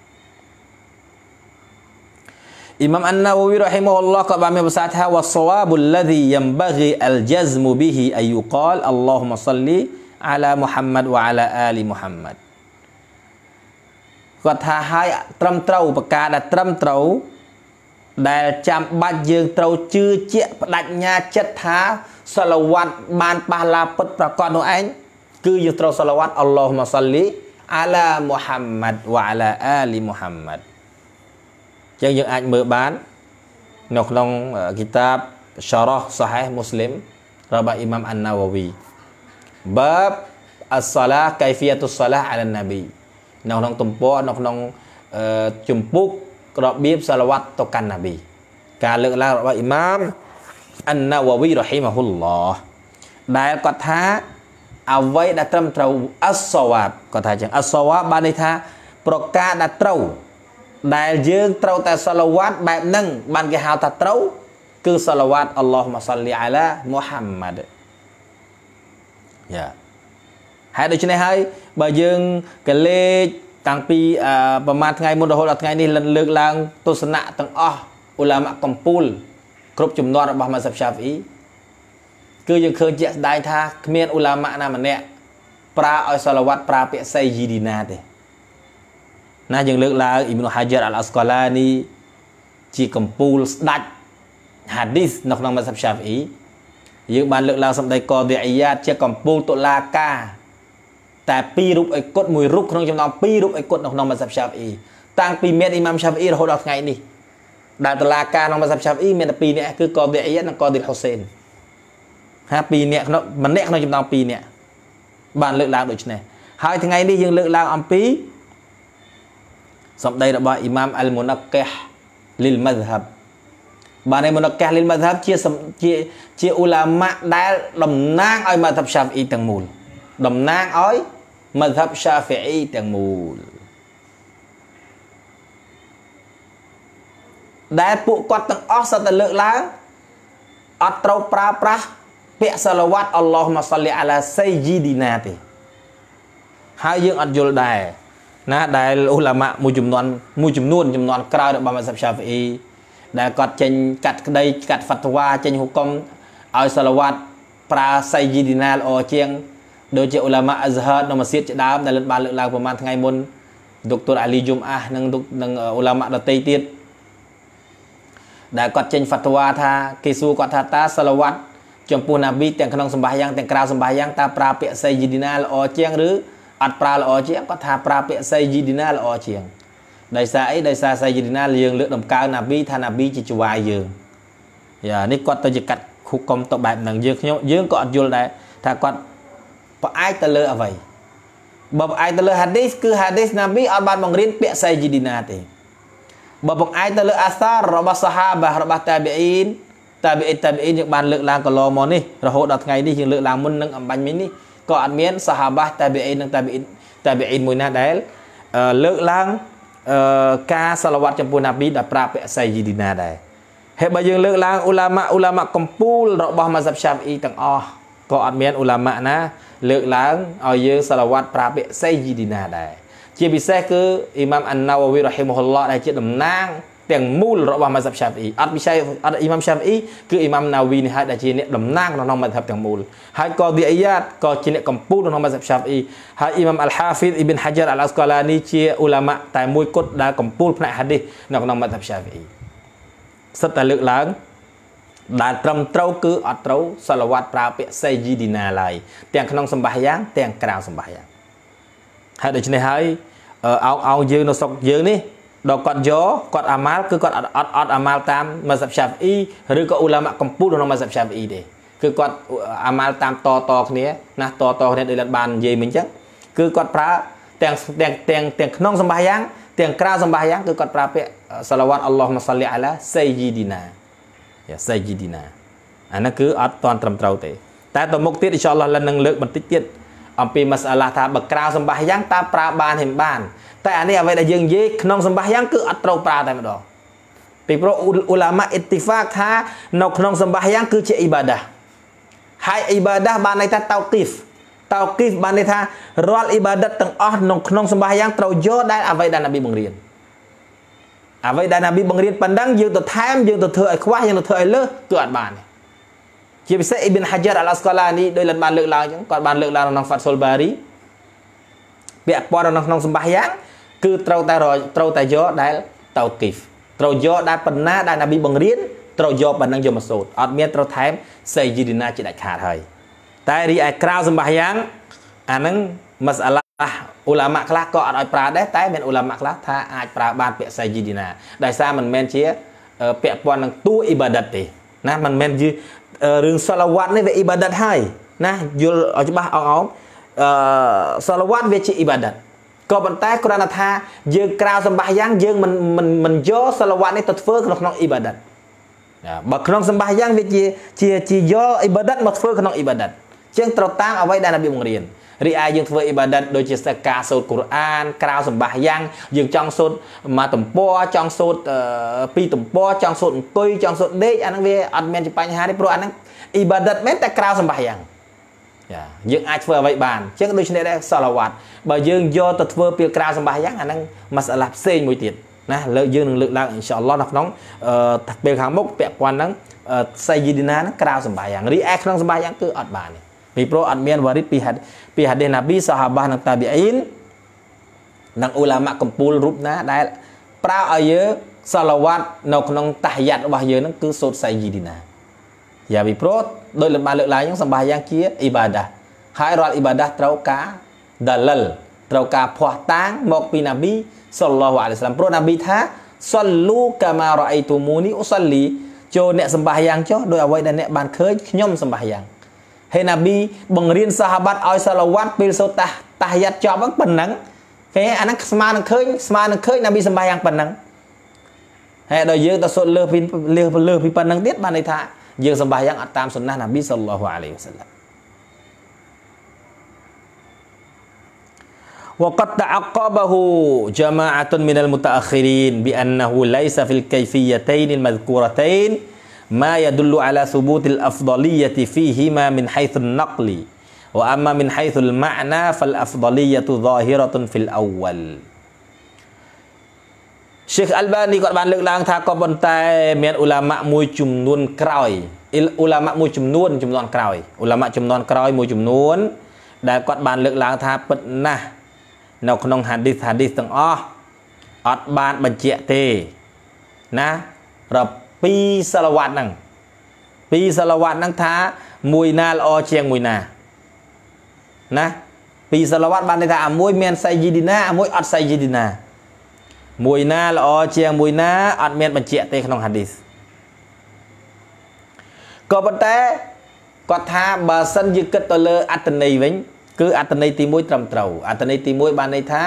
Imam An-Nawawi rahimahullah ka bami besat ha was sawabul ladzi yanbaghi al jazmu bihi ayyuqal Allahumma salli ala Muhammad wa ala ali Muhammad គាត់ថាហើយត្រឹមត្រូវប្រការដែលត្រឹមត្រូវដែលចាំបាច់យើងត្រូវជឿជាក់បដិញ្ញាចិត្តថាសិលវត្តបានប៉ះឡាពិតប្រកបនោះឯងគឺយើងត្រូវសិលវត្តអល់ឡោះម៉ាសាលីអាឡាមូហាំម៉ាត់វ៉ាអាឡាអាលីមូហាំម៉ាត់ចឹងយើងអាចមើលបាននៅក្នុងគីតាប Syarah Sahih Muslim របស់ Imam An-Nawawi បាប As-salah kaifiyatus salah 'ala an-nabi នៅក្នុងទំព័រនៅក្នុងជំពូករបៀបសាឡវ៉ាត់តកាន់ណាប៊ីការលើកឡើងរបស់អ៊ីម៉ាមអានណាវ៉ាវីរ៉ហ៊ីម៉ាហ៊ុលឡោះដែលគាត់ថាអ្វីដែលត្រឹមត្រូវអសសវ៉ាបគាត់ថាចឹងអសសវ៉ាបបានន័យថាប្រការដែលត្រូវ ដែលយើងត្រូវតែសាឡវ៉ាត់ បែបហ្នឹងបានគេហៅថាត្រូវ គឺសាឡវ៉ាត់អល់ឡោះម៉ាសាលីអាឡាមូហាម៉ាត់យ៉ាហេតុដូច្នេះហើយបើយើងកលេចតាំងពីប្រហែលថ្ងៃមុនរហូតដល់ថ្ងៃនេះលើកឡើងទស្សនៈទាំងអស់ឧឡាមៈកំពូល គ្រប់ចំនួនរបស់ម៉ាសាប់ឆាវីគឺយើងឃើញជាក់ស្ដែងថាគ្មានឧឡាមៈណាម្នាក់ប្រើឲ្យសឡាវ៉ាត់ប្រើពាក្យសៃយីឌីណាទេ ណាយើងលើកឡើងអ៊ីម៉ូហាជិតអាល់អាស្កាឡានីជាកំពូលស្ដាច់ហាឌីសនៅក្នុងម៉ាសាប់ឆាវីយើងបានលើកឡើងសម្ដីកោឌីអាយ៉ាតជាកំពូលតុលាការតែ2រូបអេគុតមួយរូបក្នុងចំណោម2រូបអេគុតនៅក្នុងមសាប់ឆាប់អ៊ីតាំងពីមានអ៊ីម៉ាំឆាប់អ៊ីរហូតដល់ថ្ងៃនេះដែលតឡាការក្នុងមសាប់ឆាប់អ៊ីមានតែ2នាក់គឺកោឌីអ៊ីនិងកោឌីហូសេនហើយ2នាក់ក្នុងម្នាក់ក្នុងចំណោម2នាក់បានលើកឡើងដូចនេះហើយថ្ងៃនេះយើងលើកឡើងអំពីសម្ដីរបស់អ៊ីម៉ាំអលមូណាកេះលីលម៉ាហ្ហាប់បានឯមូណាកេះលីលម៉ាហ្ហាប់ជាជាជាអ៊ូឡាម៉ាដែលតំណាងឲ្យម៉ាថាប់ឆាប់អ៊ីទាំងមូលតំណាងឲ្យម dha ប Syafi'i ទាំងមូលដែលពួកគាត់ទាំងអស់សតើលើកឡើងអត់ត្រូវប្រើប្រាស់ពាក្យសាឡវ៉ាត់អល់ឡោះម៉ាសាលីអាឡាសៃយីឌីណាទេហើយយើងអត់យល់ដែរណាដែលអ៊ូឡាម៉ាមួយចំនួនមួយចំនួនចំនួនក្រោយរបស់ម៉ាសាប់ឆាហ្វីអ៊ីដែលគាត់ចេញកាត់ក្តី កាត់ហ្វាត់វ៉ាចេញហុកុំឲ្យសាឡវ៉ាត់ប្រើសៃយីឌីណាល្អជាងដូចជាអ៊ុឡាម៉ាអ៊ីស្ហានៅមស្ជីតជាដើមដែលលិនបានលើកឡើងប្រហែលថ្ងៃមុនដុកទ័រអាលីយូមអាសនិងនិងអ៊ុឡាម៉ាដតីទៀតដែលគាត់ចេញហ្វាត់វ៉ាថា គេសួរគាត់ ថាតាសាឡាវ៉ាត់ ចំពោះណាប៊ីទាំងក្នុងសម្បាយ៉ាងទាំងក្រៅសម្បាយ៉ាងតាប្រើពាក្យសៃយីឌីណាល្អជាងឬអត់ប្រើល្អជាងគាត់ថាប្រើពាក្យសៃយីឌីណាល្អជាងដោយសារអីដោយសារសៃយីឌីណាយើងលើកដំកើងណាប៊ីថាណាប៊ីជាច ਵਾ យយើងយ៉ានេះគាត់ទៅជាកាត់ខុកកុំទៅបែបហ្នឹងយើងខ្ញុំយើងក៏អត់យល់ដែរថាគាត់ផ្អែកទៅលើអ្វីបើផ្អែកទៅលើហាឌីសគឺហាឌីសណាប៊ីអត់បានបង្រៀនពាក្យសៃជីឌីណាទេបើបង្អែកទៅលើអាសាររបស់សាហាបារបស់តាប៊ីអ៊ីនតាប៊ីអ៊ីនតាប៊ីអ៊ីនយើងបានលើកឡើងកន្លងមកនេះរហូតដល់ថ្ងៃនេះយើងលើកឡើងមុននឹងអំបញ្ញមិញនេះក៏អត់មានសាហាបាតាប៊ីអ៊ីននិងតាប៊ីអ៊ីនតាប៊ីអ៊ីនមួយណាដែលលើកឡើងការសាឡវត្តចំពោះណាប៊ីដល់ប្រាពាក្យសៃជីឌីណាដែរហើយបើយើងលើកឡើងអ៊ូឡាម៉ាអ៊ូឡាម៉ាកំពូលរបស់ម៉ាសាប់ឆាប៊ីទាំងអស់ក៏អត់មានឧឡាម៉ាណាលើកឡើងឲ្យយើងសាឡាវ៉ាត់ប្រាពាក្យសៃយីឌីណាដែរជាពិសេសគឺអ៊ីម៉ាមអាណាវ៉ាវីរ៉ាហ៊ីមហ៊ុលឡោះដែលជាតំណាងទាំងមូលរបស់ម៉ាសាប់ឆាហ្វអ៊ីអត់មិនใช่អត់អ៊ីម៉ាមឆាហ្វអ៊ីគឺអ៊ីម៉ាមណាវីនេះហើយដែលជាអ្នកតំណាងក្នុងម៉ាសាប់ទាំងមូលហើយក៏ឌីអាយ៉ាតក៏ជាអ្នកកម្ពុជាក្នុងម៉ាសាប់ឆាហ្វអ៊ីហើយអ៊ីម៉ាមអលហាហ្វីតអ៊ីប៊ិនហាជារអលអាស្កាឡានីជាឧឡាម៉ាតែមួយគត់ដែលកម្ពុជាផ្នែកហាឌីសនៅក្នុងម៉ាសាប់ឆាហ្វអ៊ីសិតតែលើកឡើងដែលត្រឹមត្រូវ គឺអត់ត្រូវសិលវត្តប្រើពាក្យសេយីឌីណាឡើយទាំងក្នុងសម្បាយ៉ាងទាំងក្រៅសម្បាយ៉ាងហើយដូច្នេះហើយអោកអោកយើងនៅស្រុកយើងនេះដល់គាត់យកគាត់អាម៉ាល់គឺគាត់អត់អត់អត់អាម៉ាល់តាមម៉ាសាប់ឆាប់អ៊ីឬក៏អ៊ូឡាម៉ាកម្ពុជាក្នុងម៉ាសាប់ឆាប់អ៊ីទេគឺគាត់អាម៉ាល់តាមតតគ្នាណាតតគ្នាដូចលបាននិយាយមិញអញ្ចឹងគឺគាត់ប្រើទាំងទាំងទាំងទាំងក្នុងសម្បាយ៉ាងទាំងក្រៅសម្បាយ៉ាងគឺគាត់ប្រើពាក្យសាឡាវ៉ាត់អល់ឡោះម៉ាសាលីអាឡាសេយីឌីណាយ៉ាសៃជីឌីណាអានោះគឺអត់តាន់ត្រឹមត្រូវទេតែទៅមុខទៀតអ៊ីនសាអល់ឡោះលិននឹងលើកបន្តិចទៀតអំពីមសអាឡាថាបើក្រៅសម្បាសយ៉ាងតើប្រើបានហិមបានតែអានេះអ្វីដែលយើងនិយាយក្នុងសម្បាសយ៉ាងគឺអត់ត្រូវប្រើតែម្ដងពីព្រោះអ៊ូឡាម៉ាអ៊ីតិហ្វាកថានៅក្នុងសម្បាសយ៉ាង គឺជាអ៊ីបាដាហើយអ៊ីបាដាបានន័យថាតោគីហ្វតោគីហ្វបានន័យថារាល់អ៊ីបាដិតទាំងអស់ក្នុងក្នុងសម្បាសយ៉ាងត្រូវយកដែលអ្វីដែលនប៊ីបង្រៀនអ្វីដែលណាប៊ីបង្រៀនប៉ុណ្ណឹងយើងទៅថែមយើងទៅធ្វើឲ្យខ្វះយើងទៅធ្វើឲ្យលើសគឺអត់បានទេជាពិសេសអ៊ីប៊ីនហាជារអាឡាស្កាឡានេះដោយលិនបានលើកឡើងអញ្ចឹងគាត់បានលើកឡើងក្នុងហ្វាត់សុលបារីពាក់ព័ន្ធនៅក្នុងសម្បាសយ៉ាង គឺត្រូវតែត្រូវតែយកដែលតោគីហ្វត្រូវយកដែលបណ្ណាដែលណាប៊ីបង្រៀនត្រូវយកប៉ុណ្ណឹងយកមកសូត្រអត់មានត្រូវថែមសេយីឌីណាជាដាច់ខាតហើយតែរីឯក្រៅសម្បាសយ៉ាងអាហ្នឹងមសអាឡាបាទអ៊ូឡាម៉ាខ្លះក៏អត់ឲ្យប្រើដែរតែមានអ៊ូឡាម៉ាខ្លះថាអាចប្រើបានពាក្យសាយីឌីណាដោយសារមិនមែនជាពាក់ព័ន្ធនឹងតួអ៊ីបាដិតទេណាមិនមែនយឺរឿងសាឡាវ៉ាត់នេះវាអ៊ីបាដិតហើយណាយល់ឲ្យច្បាស់អោអោអឺសាឡាវ៉ាត់វាជាអ៊ីបាដិតក៏ប៉ុន្តែគ្រាន់តែថាយើងក្រៅសម្បាសយ៉ាងយើងមិនមិនមិនយកសាឡាវ៉ាត់នេះទៅធ្វើក្នុងក្នុងអ៊ីបាដិតបើក្នុងសម្បាសយ៉ាងវាជាជាជាយកអ៊ីបាដិតមកធ្វើក្នុងអ៊ីបាដិតជាងត្រូវតាមអ្វីដែលនប៊ីបង្រៀនរីឯយើងធ្វើអ៊ីបាដិតដូចជាសិក្សាសូត្រកូរ៉ានក្រៅសម្បាសយ៉ាងយើងចង់សូត្រមួយទំព័រចង់សូត្រពីរទំព័រចង់សូត្រអង្គុយចង់សូត្រដេកអាហ្នឹងវាអត់មានជាបញ្ហាទេព្រោះអាហ្នឹងអ៊ីបាដិតមែនតែក្រៅសម្បាសយ៉ាងចាយើងអាចធ្វើអ្វីបានចឹងដូចនេះដែរសឡវ័តបើយើងយកទៅធ្វើពីក្រៅសម្បាសយ៉ាងអាហ្នឹងមកសាឡាផ្សេងមួយទៀតណាលើកយើងនឹងលើកឡើងអ៊ីនសាអល់ឡោះនៅក្នុងពេលខាងមុខពាក់ព័ន្ធហ្នឹងសៃយីឌីណាហ្នឹងក្រៅសម្បាយ៉ាងរីឯក្នុងសម្បាយ៉ាងគឺអត់បានទេពីព្រោះអត់មានវ៉ារីតពីហាត់ពីហាឌីសណាប៊ីសាហាបានិងតាប៊ីអ៊ីននិងអ៊ូឡាម៉ាកំពូលរូបណាដែលប្រើឲ្យយើងសាឡាវ៉ាត់នៅ ក្នុងតាហយ៉ាត់របស់យើងហ្នឹងគឺសូត្រសៃយីឌីណាយ៉ាពីព្រោះដោយលំបានលើកឡើងហ្នឹងសម្បាយ៉ាងជាអ៊ីបាដាហើយរាល់អ៊ីបាដាត្រូវការដាលលត្រូវការភ័ស្តុតាងមកពីណាប៊ីសុលឡោះអាឡៃសាឡាមព្រោះណាប៊ីថាសុលលូកាម៉ារ៉ៃទូមូនីអ៊ូសាលីចូលអ្នកសម្បាយ៉ាងចុះដោយអ្វីដែលអ្នកបានឃើញខ្ញុំសម្បាយ៉ាងហេណាប៊ីបង្រៀនសាហាបាត់ឲ្យសាឡាវ៉ាត់ពេលសូតាតាយ៉ាត់ចប់ហ្នឹងប៉ុណ្ណឹងគេអាហ្នឹងស្មើនឹងឃើញស្មើនឹងឃើញណាប៊ីសម្បាយ៉ាងប៉ុណ្ណឹងហើយដល់យើងទៅសូត្រលើពីលើលើពីប៉ុណ្ណឹងទៀតបានន័យថាយើងសម្បាយ៉ាងអត់តាមសុណាណាប៊ីសល្លោះអាឡៃវសាឡាម وقد تعقبه جماعة من المتأخرين بأنه ليس في الكيفيتين المذكورتين ما يدل على ثبوت الأفضلية فيهما من حيث النقل وأما من حيث المعنى فالأفضلية ظاهرة في الأول ឈេខអាល់បានីគាត់បានលើកឡើងថាក៏ប៉ុន្តែមានឧឡាម៉ាក់មួយចំនួនក្រោយឧឡាម៉ាក់មួយចំនួនចំនួនក្រោយឧឡាម៉ាក់ចំនួនក្រោយមួយចំនួនដែលគាត់បានលើកឡើងថាពិតណាស់នៅក្នុងហាឌីសហាឌីសទាំងអស់អត់បានបញ្ជាក់ទេណារ៉ាប់ពីសិលវត្តហ្នឹងពីសិលវត្តហ្នឹងថាមួយណាល្អជាងមួយណាណាពីសិលវត្តបានន័យថាអាមួយ មានសៃយីឌីណាអាមួយអត់សៃយីឌីណាមួយណាល្អជាងមួយណាអត់មានបញ្ជាក់ទេក្នុងហាឌីសក៏ប៉ុន្តែគាត់ថាបើសិនយើងគិតទៅលើអត្តន័យវិញ គឺអត្តន័យទី1ត្រឹមត្រូវអត្តន័យទី1បានន័យថា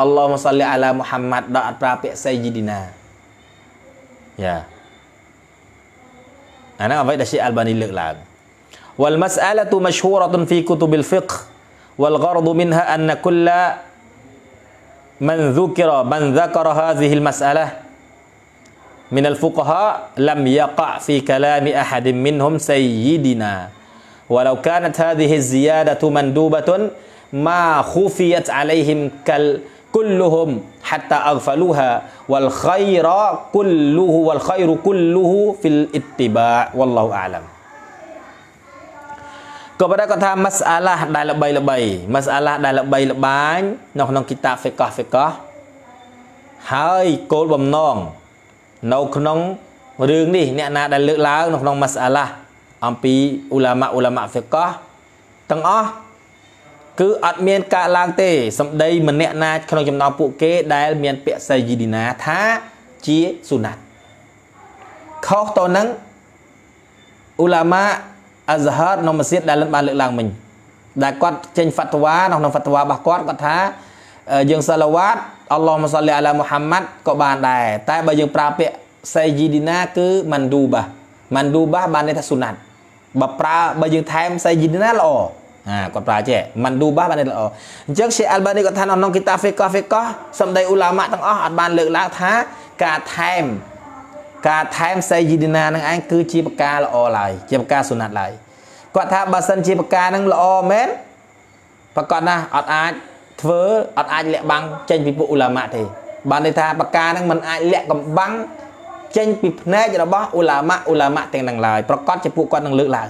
អល់ឡោះមសាលីអាឡាមូហាម៉ាត់ដល់អត់ប្រើពាក្យសៃយីឌីណាយ៉ា أنا أبغى إذا شيء ألباني لك لعب والمسألة مشهورة في كتب الفقه والغرض منها أن كل من ذكر من ذكر هذه المسألة من الفقهاء لم يقع في كلام أحد منهم سيدنا ولو كانت هذه الزيادة مندوبة ما خفيت عليهم كال គុលលូហុមហាតាអកហ្វាលូហាវលខៃរ៉គុលលូហូវលខៃរ៉គុលលូហូហ្វីលអ៊ីតទីបាវឡោអាឡាំក៏ប៉ុន្តែគាត់ថាម៉ាសាឡាដែលល្បីល្បីម៉ាសាឡាដែលល្បីល្បាញនៅក្នុងគីតាហ្វេកោះហ្វេកោះហើយគោលបំណងនៅក្នុងរឿងនេះអ្នកណាដែលលើកឡើងនៅក្នុងម៉ាសាឡាអំពីអ៊ូឡាម៉ាអ៊ូឡាម៉ាហ្វេកោះទាំងអស់គឺអត់មានកើតឡើងទេសម្ដីម្នាក់ណាក្នុងចំណោមពួកគេ ដែល មាន ពាក្យសយីឌីណាថាជាសុណាត់ខុសទៅនឹងអ៊ូឡាម៉ាអាហ្សហាតនៅមស្ជីតដែលលិនបានលើកឡើងមិញដែលគាត់ចេញហ្វាត់វ៉ានៅក្នុងហ្វាត់វ៉ារបស់គាត់គាត់ថាយើងសាឡាវ៉ាតអល់ឡោះមសាលីអាឡាមូហាម៉ាត់ក៏បានដែរតែបើយើងប្រើពាក្យសៃជីឌីណាគឺម៉ាន់ឌូបាម៉ាន់ឌូបាបានន័យថាសុណាត់បើប្រើបើយើងថែមសៃជីឌីណាល្អណាគាត់ប្រើចេះមិនឌូបាបានល្អអញ្ចឹងឈីអាល់បានីគាត់ថានៅក្នុងគីតាហ្វេកោហ្វេកោសម្ដីអ៊ូឡាម៉ាទាំងអស់អាចបានលើកឡើងថាការថែមការថែមសៃយីឌីណានឹងឯងគឺជាប្រការល្អឡើយជាប្រការសុណាត់ឡើយគាត់ថាបើសិនជាប្រការនឹងល្អមែនប្រកបណាស់អត់អាចធ្វើអត់អាចលាក់បាំងចេញពីពួកអ៊ូឡាម៉ាទេបានន័យថាប្រការនឹងមិនអាចលាក់កំបាំងចេញពីភ្នែករបស់អ៊ូឡាម៉ាអ៊ូឡាម៉ាទាំងនឹងឡើយប្រកាសជាពួកគាត់នឹងលើកឡើង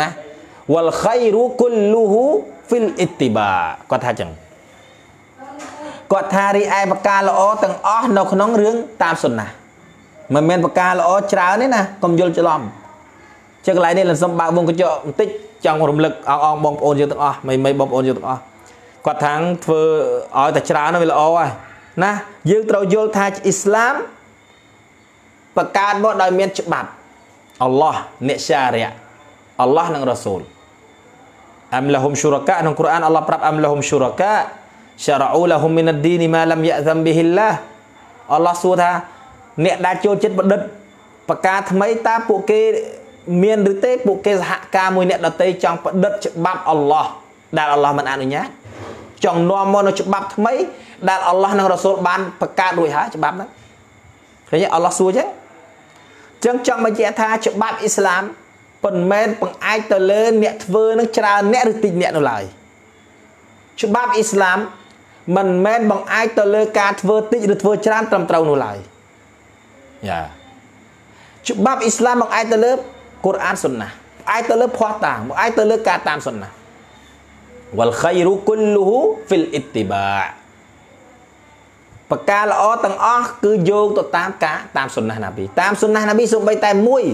ណា wal khairu kulluhu fil ittiba គាត់ថាចឹងគាត់ថារីឯប្រការល្អទាំងអស់នៅក្នុងរឿងតាមសុណាមិនមែនប្រការល្អច្រើនទេណាកុំយល់ច្រឡំចឹងកន្លែងនេះលំសំបើកវងកញ្ចក់បន្តិចចង់រំលឹកអងអងបងប្អូនយើងទាំងអស់មីមីបងប្អូនយើងទាំងអស់គាត់ថាងធ្វើឲ្យតែច្រើនវាល្អហើយណាយើងត្រូវយល់ថាអ៊ីស្លាមបង្កើតមកដោយមានច្បាប់អល់ឡោះអ្នកសារៈអល់ឡោះនិងរ៉ាស៊ូល am lahum syuraka ក្នុង Quran អល់ឡោះប្រាប់ am lahum syuraka syara'u lahum min ad-din ma lam ya'zam bihi Allah អល់ឡោះសួរថាអ្នកដែលចូលចិត្តបដិទ្ធបកាថ្មីតើពួកគេមានឬទេពួកគេសហការមួយអ្នកដតីចង់បដិទ្ធច្បាប់អល់ឡោះដែលអល់ឡោះមិនអនុញ្ញាតចង់នាំមកនៅច្បាប់ថ្មីដែលអល់ឡោះនិងរ៉ាស៊ូលបានបង្កើតរួចហើយច្បាប់ហ្នឹងឃើញអល់ឡោះសួរចឹងចឹងចង់បញ្ជាក់ថាច្បាប់អ៊ីស្លាមប៉ុន្តែមិនបង្អែកទៅលើ អ្នកធ្វើនឹងច្រើនអ្នកឬតិចអ្នកនោះឡើយច្បាប់អ៊ីស្លាមមិនមែនបង្អែកទៅលើ ការធ្វើតិចឬធ្វើច្រើន ត្រឹមត្រូវនោះឡើយយ៉ាច្បាប់អ៊ីស្លាមបង្អែកទៅលើកូរ៉ានសុនណាបង្អែកទៅលើភ័ស្តុតាងបង្អែកទៅលើការតាមសុនណា wal khairu kulluhu fil ittiba ប្រការល្អទាំងអស់គឺយោងទៅតាមការតាមសុនណះណាប៊ីតាមសុនណះណាប៊ីសូម្បីតែមួយ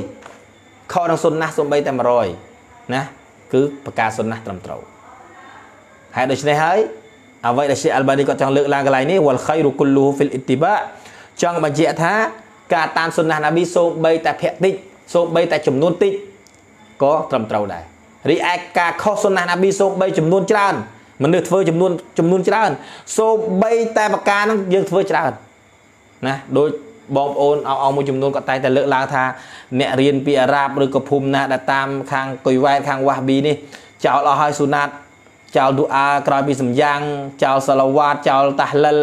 ខុសនឹងសុនណាសំបីតែ100ណាគឺប្រការសុនណាត្រឹមត្រូវហើយដូច្នេះហើយអ្វីដែលជាអល់បានីគាត់ចង់លើកឡើងកន្លែងនេះវលខៃរុគុលលូហ្វីលអ៊ីទីបាចង់បញ្ជាក់ថាការតាមសុនណាណាប៊ីសូម្បីតែភាក់តិចសូម្បីតែចំនួនតិចក៏ត្រឹមត្រូវដែររីឯការខុសសុនណាណាប៊ីសូម្បី ចំនួនច្រើនមនុស្សធ្វើចំនួនចំនួនច្រើនសូម្បីតែប្រការហ្នឹងយើងធ្វើច្រើនណាដូចបងប្អូនអោអោមួយចំនួនក៏តែតែលើកឡើងថាអ្នករៀនពីអារ៉ាបឬក៏ភូមិណាដែលតាមខាងកុយវ៉ែតខាងវ៉ាស់ប៊ីនេះចោលអស់ហើយស៊ូណាត់ចោលឌូអាក្រោយពីសំយ៉ាងចោលសាឡាវ៉ាតចោលតាហ្លិល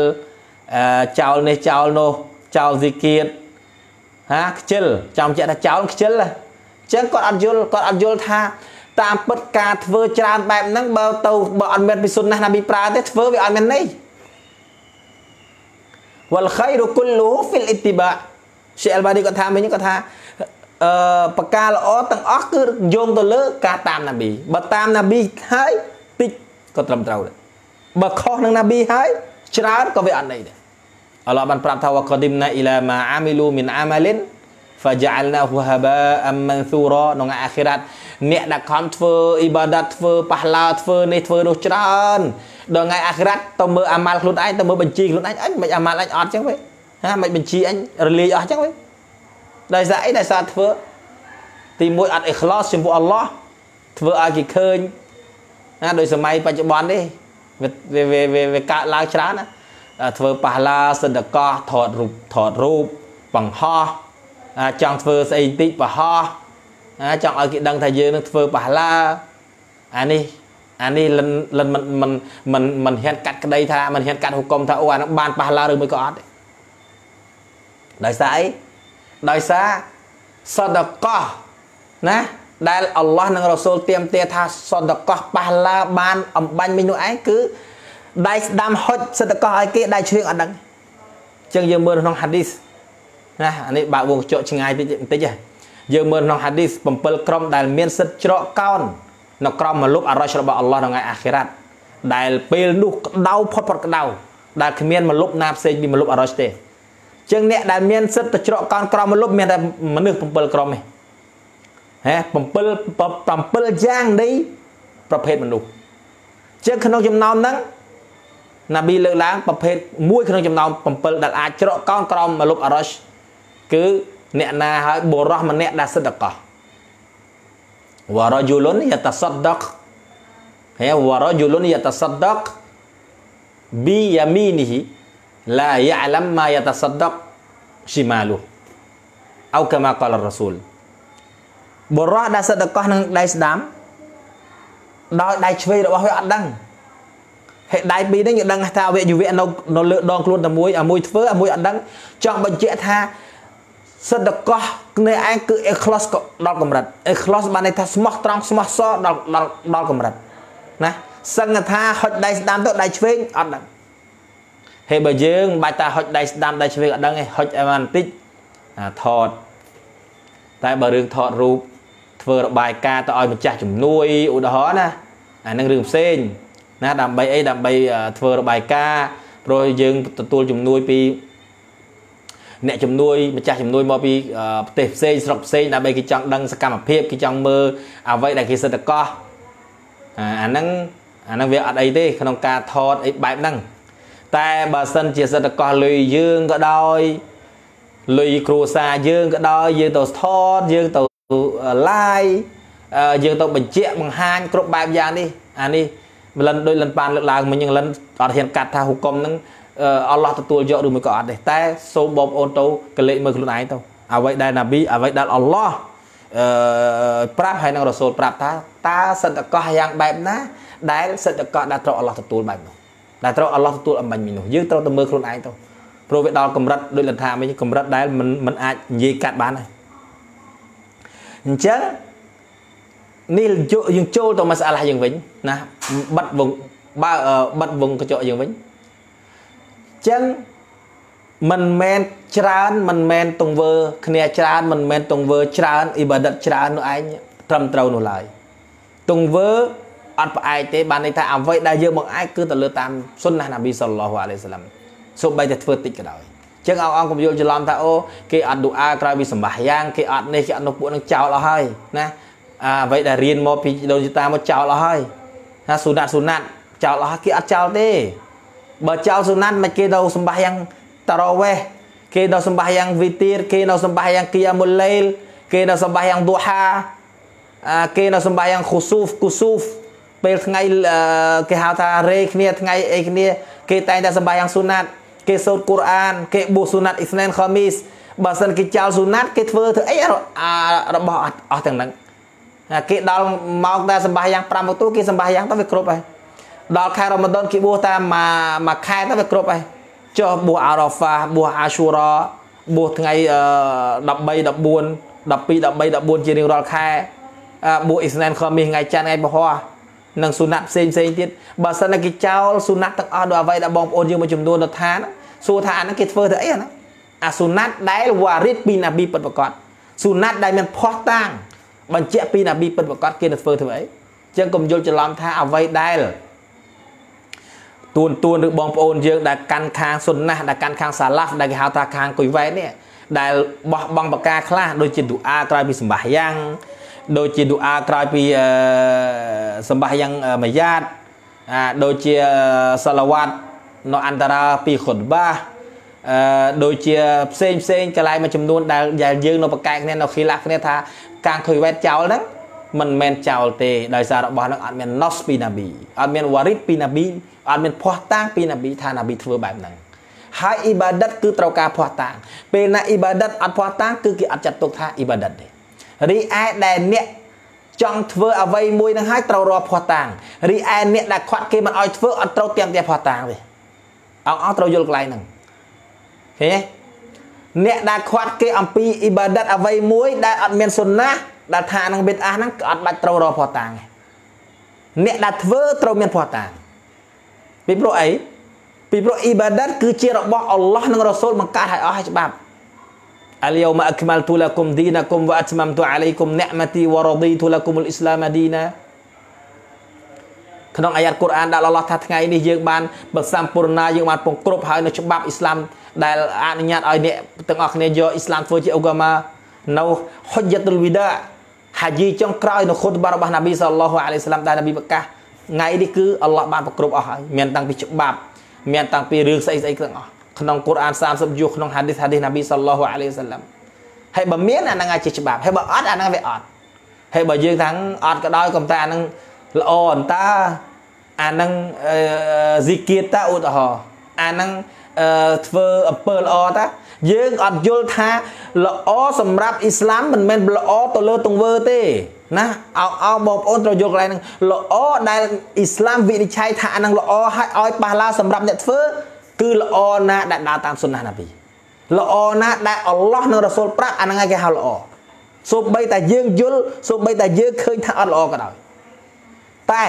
ចោលនេះចោលនោះចោលហ្ស៊ីគៀតហាខ្ជិលចាំជាក់ថាចោលខ្ជិលអញ្ចឹងគាត់អត់យល់គាត់អត់យល់ថាតាមពិតការធ្វើច្រើនបែបហ្នឹងបើទៅបើអត់មានពីសុនណាស់ណាប៊ីប្រើទេធ្វើវាអត់មានន័យ wal khairu kullu fil ittiba ស្យអលបានីគាត់ថាមិញគាត់ថាអឺបកាល្អទាំងអស់គឺយោងទៅលើការតាមណាប៊ីបើតាមណាប៊ីហើយតិចក៏ត្រឹមត្រូវដែរបើខុសនឹងណាប៊ីហើយច្រើនក៏វាអត់ន័យដែរអល់ឡោះបានប្រាប់ថាវកឌីមណាអ៊ីឡាម៉ាអាមីលូមីនអាម៉ាលិន faja'alnahu haba'am mansura ក្នុងអាខិរ៉ាត់អ្នកដែលខំធ្វើអ៊ីបាដាតធ្វើប៉ះឡាធ្វើនេះធ្វើនោះច្រើនដល់ថ្ងៃអាខិរ៉ាត់ទៅមើលអាម៉ាល់ខ្លួនឯងទៅមើលបញ្ជីខ្លួនឯងអញមិនអាម៉ាល់អញអត់ចឹងវិញហាមិនបញ្ជីអញរលាយអស់ចឹងវិញដោយសារអីដោយសារធ្វើទីមួយអត់អេខ្លោសចំពោះអល់ឡោះធ្វើឲ្យគេឃើញណាដោយសម័យបច្ចុប្បន្ននេះវាវាវាកើតឡើងច្រើនណាធ្វើប៉ះឡាសិទ្ធកោថតរូបថតរូបបង្ហោះចង់ធ្វើស្អីតិចបង្ហោះចង់ឲ្យគេដឹងថាយើងនឹងធ្វើប៉ះឡាអានេះអានេះលិនលិនមិនមិនមិនមិនហ៊ានកាត់ក្តី ថាមិនហ៊ាន កាត់ហុកុំថាអូអានឹងបានប៉ះឡើងឬមួយក៏អត់ទេដោយសារអីដោយសារសដកោះណាដែលអល់ឡោះនិងរ៉ូសូលទៀមទាថាសដកោះប៉ះឡើងបាន អំបញ្ញមិញនោះឯងគឺដៃស្ដាំហុចសដកោះឲ្យគេដៃឈឿងអត់ដឹងចឹងយើងមើលក្នុងហាឌីសណាអានេះបើកវងជក់ឆ្ងាយតិចតិចយើងមើលក្នុងហាឌីស7ក្រុមដែលមានសិទ្ធិច្រកកោននៅក្រោមមលុបអរ៉ាជរបស់អល់ឡោះនៅថ្ងៃអាខិរ៉ាត់ដែលពេលនោះក្តៅផុតផុតក្តៅដែលគ្មានមលុបណាផ្សេងពីមលុបអរ៉ាជទេជាងអ្នកដែលមានសិទ្ធិទៅច្រកកោនក្រមលុបមានតែមនុស្ស7ក្រុមទេហ៎7 7យ៉ាងនៃប្រភេទមនុស្សជាងក្នុងចំណោមហ្នឹងណាប៊ីលើកឡើងប្រភេទមួយក្នុងចំណោម7ដែលអាចច្រកកោនក្រមលុបអរ៉ាជគឺអ្នកណាហើយបុរសម្នាក់ដែលសិទ្ធិកោះវរយុលុនយតសដកហើយវរយុលុនយតសដក بيمينه لا يعلم ما يتصدق شماله អោកាមាកលរ៉ាស៊ូលបរោះដែលសតកោះនឹងដៃស្ដាំដោយដៃឆ្វេងរបស់វាអត់ដឹងហើយដៃពីរនេះយើងដឹងថាអវយវៈនៅនៅលើដងខ្លួនតែមួយអាមួយធ្វើអាមួយអត់ដឹងចង់បញ្ជាក់ថាសិទ្ធកោះគ្នាឯងគឺ eclos ក៏ដល់កម្រិត eclos បានន័យថាស្មោះត្រង់ស្មោះសដល់ដល់ដល់កម្រិតណាសឹងថាហុចដៃស្ដាំទៅដៃឆ្វេងអត់ដឹងហើយបើយើងមិនបាច់តែហុចដៃស្ដាំដៃឆ្វេងអត់ដឹងទេហុចឲ្យបានបន្តិចអាថតតែបើរឿងថតរូបធ្វើរបាយការណ៍ទៅឲ្យម្ចាស់ជំនួយឧទាហរណ៍ណាអានឹងរឿងផ្សេងណាដើម្បីអីដើម្បីធ្វើរបាយការណ៍ព្រោះយើងទទួលជំនួយពីអ្នកជំនួយម្ចាស់ជំនួយមកពីប្រទេសផ្សេងស្រុកផ្សេងដើម្បីគេចង់ដឹងសកម្មភាពគេចង់មើលអ្វីដែលគេសិតតកោះអាហ្នឹងអាហ្នឹងវាអត់អីទេក្នុង ការថតអីបែបហ្នឹងតែបើសិនជាសិតកោះលុយយើងក៏ដោយលុយគ្រួសារយើងក៏ដោយយើងទៅថតយើងទៅ live យើងទៅបញ្ជាក់បង្ហាញគ្រប់បែបយ៉ាងនេះអានេះលិនដូចលិនបានលើកឡើងមិញលិនអត់ហ៊ានកាត់ថាហុកុំហ្នឹងអល់ឡោះទទួលយកឬមួយក៏អត់ទេតែសូមបងប្អូនទៅកលេចមើលខ្លួនឯងទៅអ្វីដែលណាប៊ីអ្វីដែលអល់ឡោះអឺប្រាប់ហើយនឹងរ៉ូសូលប្រាប់ថាតើសិទ្ធិកោះយ៉ាងបែបណាដែលសិទ្ធិកោះដែលត្រូវអល់ឡោះទទួលបែបនោះដែលត្រូវអល់ឡោះទទួលអមាញ់មីនោះយើងត្រូវទៅមើលខ្លួនឯងទៅព្រោះវាដល់កម្រិតដូចលថាមិញកម្រិតដែលមិនមិនអាចនិយាយកាត់បានហើយអញ្ចឹងនេះយើងចូលទៅមកស្អាឡាយើងវិញណាបិទវងបើបិទវងកញ្ចក់យើងវិញចឹងមិនមែនច្រើនមិនមែនទង្វើ គ្នាច្រើនមិនមែនទង្វើច្រើនអ៊ីបាដិតច្រើននោះឯងត្រឹមត្រូវនោះឡើយទង្វើអត់ផ្អែកទេ បានន័យថាអ្វីដែលយើងបង្អែកគឺទៅលើតាមសុនណះណាប៊ីសល្លោះអាឡៃសាឡាំសូម្បីតែធ្វើតិចក៏ដោយចឹងអោអង្គកុំយល់ច្រឡំថាអូគេអត់ឌូអាក្រោយពីសម្បាសយ៉ាងគេអត់នេះគេអត់នោះពួកនឹងចោលអស់ហើយណាអាអ្វីដែលរៀនមកពីដូនជីតាមកចោលអស់ហើយណាស៊ូណាត់ស៊ូណាត់ចោលអស់គេអត់ចោលទេបើចោលសុណាត់មិនគេទៅសម្បះយ៉ាងតារ៉ូវេះគេទៅសម្បះយ៉ាងវីទីរគេទៅសម្បះយ៉ាងគីយ៉ាមុលលេលគេនៅសម្បះយ៉ាងឌូហាគេនៅសម្បះយ៉ាងខូស៊ូហ្វគូស៊ូហ្វពេលថ្ងៃគេហៅថារេគ្នាថ្ងៃអីគ្នាគេតែងតែសម្បះយ៉ាងស៊ូណាត់គេសូត្រកូរ៉ានគេប៊ូស៊ូណាត់អ៊ីស្នេនខមីសបើសិនគេចោលស៊ូណាត់គេធ្វើធ្វើអីរបស់អស់ទាំងហ្នឹងគេដល់មកតែសម្បះយ៉ាង5មកទូគេសម្បះយ៉ាងទៅវាគ្រប់ហើយដល់ខែរ៉ម៉ាដុនគេបួសតាមមួយមួយខែទៅវាគ្រប់ហើយចុះបួសអារ៉ាហ្វាបួសអាស៊ូរ៉ាបួសថ្ងៃ13 14 12 13 14ជារៀងរាល់ខែបួសអ៊ីស្លាមខមីថ្ងៃច័ន្ទថ្ងៃពហុនិងសុណាត់ផ្សេងផ្សេងទៀតបើសិនតែគេចោលសុណាត់ទាំងអស់ដូចអ្វីដែលបងប្អូនយើងមួយចំនួនទៅថាសួរថាអាហ្នឹងគេធ្វើទៅអីអាហ្នឹងអាសុណាត់ដែលវ៉ារិតពីណាប៊ីពិតប្រកបសុណាត់ដែលមានភ័ស្តុតាងបញ្ជាក់ពីណាប៊ីពិតប្រកបគេនឹងធ្វើធ្វើអីចឹងកុំយល់ច្រឡំថាអ្វីដែលទួនទួនឬបងប្អូនយើងដែលកាន់ខាងសុនណាស់ដែលកាន់ខាងសាឡាហ្វដែលគេហៅថាខាងគុយវ៉ែតនេះដែលបោះបង់បកាខ្លះដូចជាឌូអាក្រោយពីសម្បាយ៉ាង ដូចជាឌូអាក្រោយពីសម្បាយ៉ាងមួយយ៉ាតអាដូចជាសាឡាវ៉ាត់នៅអន្តរាពីខុនបាអឺដូចជាផ្សេងផ្សេងកន្លែងមួយចំនួនដែលយើងនៅប្រកែកគ្នានៅខីឡាគ្នាថាកាងខុយវ៉ែតចោលហ្នឹងមិនមែនចោលទេ ដោយសាររបស់ហ្នឹងអត់មាន nos ពីណាប៊ីអត់មាន warid ពីណាប៊ីអត់មានភ័ស្តុតាងពីនប៊ីថានប៊ីធ្វើបែបហ្នឹងហើយអ៊ីបាដិតគឺត្រូវការភ័ស្តុតាងពេលណាអ៊ីបាដិតអត់ភ័ស្តុតាងគឺគេអត់ចាត់ទុកថាអ៊ីបាដិតទេរីឯដែលអ្នកចង់ធ្វើអ្វីមួយនឹងហើយត្រូវរកភ័ស្តុតាងរីឯអ្នកដែលខាត់គេមិនឲ្យធ្វើ អត់ត្រូវទាំងតែភ័ស្តុតាងទេអង្អស់ត្រូវយល់កន្លែងហ្នឹងឃើញទេអ្នកដែលខាត់គេអំពីអ៊ីបាដិតអ្វីមួយដែលអត់មានសុណាដែលថានឹងបិទអាសហ្នឹងក៏អត់បាច់ត្រូវរកភ័ស្តុតាងអ្នកដែលធ្វើត្រូវមានភ័ស្តុតាងពីព្រោះអីពីព្រោះអ៊ីបាដាតគឺជារបស់អល់ឡោះនិងរ៉ាស៊ូលបង្កើតឲ្យអស់ឲ្យច្បាប់អាលយូមអក្មាល់ទូឡាគុំឌីណាគុំវ៉ាអត្មាំទូអាឡៃគុំនិអមទីវ៉ារ៉ាឌីទូឡាគុំអ៊ុលអ៊ីស្លាមឌីណាក្នុងអាយ៉ាតកូរ៉ានដែលអល់ឡោះថាថ្ងៃនេះយើងបានបង្សំពូរណាយើងបានពង្គ្រប់ហើយនៅច្បាប់អ៊ីស្លាមដែលអនុញ្ញាតឲ្យអ្នកទាំងអស់គ្នាយកអ៊ីស្លាមធ្វើជាអូកាម៉ានៅហុយយ៉ាតុលវីដាហាជីចុងក្រោយនៅខុតបារបស់ណាប៊ីសល្លោះអាឡៃសាឡាមដែលណាប៊ីប្រកាសថ្ងៃនេះគឺអល់ឡោះបានប្រគ្រប់អស់ហើយមានតាំងពីច្បាប់មានតាំងពីរឿងស្អីស្អីទាំងអស់ក្នុងកូរ៉ាន30យុគក្នុងហាឌីសហាឌីសណាប៊ីសល្លោះអាឡៃហ៊ីវសាឡាំហើយបើមានអាហ្នឹងអាចជាច្បាប់ហើយបើអត់អាហ្នឹងវាអត់ហើយបើយើងថាអត់ក៏ដោយក៏តែអាហ្នឹងល្អអន្តាអាហ្នឹងហ្ស៊ីគៀតតាឧទាហរណ៍អាហ្នឹងធ្វើអំពើល្អតាយើងអត់យល់ថាល្អសម្រាប់អ៊ីស្លាមមិនមែនល្អទៅលើទង្វើទេណាអោអោបងប្អូនត្រូវយល់កន្លែងហ្នឹងល្អដែលអ៊ីស្លាមវិនិច្ឆ័យថាអានឹងល្អហើយឲ្យប៉ះឡាសម្រាប់អ្នកធ្វើគឺល្អណាដែលដើរតាមសុណាណាប៊ីល្អណាដែលអល់ឡោះនិងរ៉ាស៊ូលប្រាប់អានឹងឯងគេហៅល្អសូម្បី តែយើងយល់សូម្បីតែយើងឃើញថាអត់ល្អក៏ដោយតែ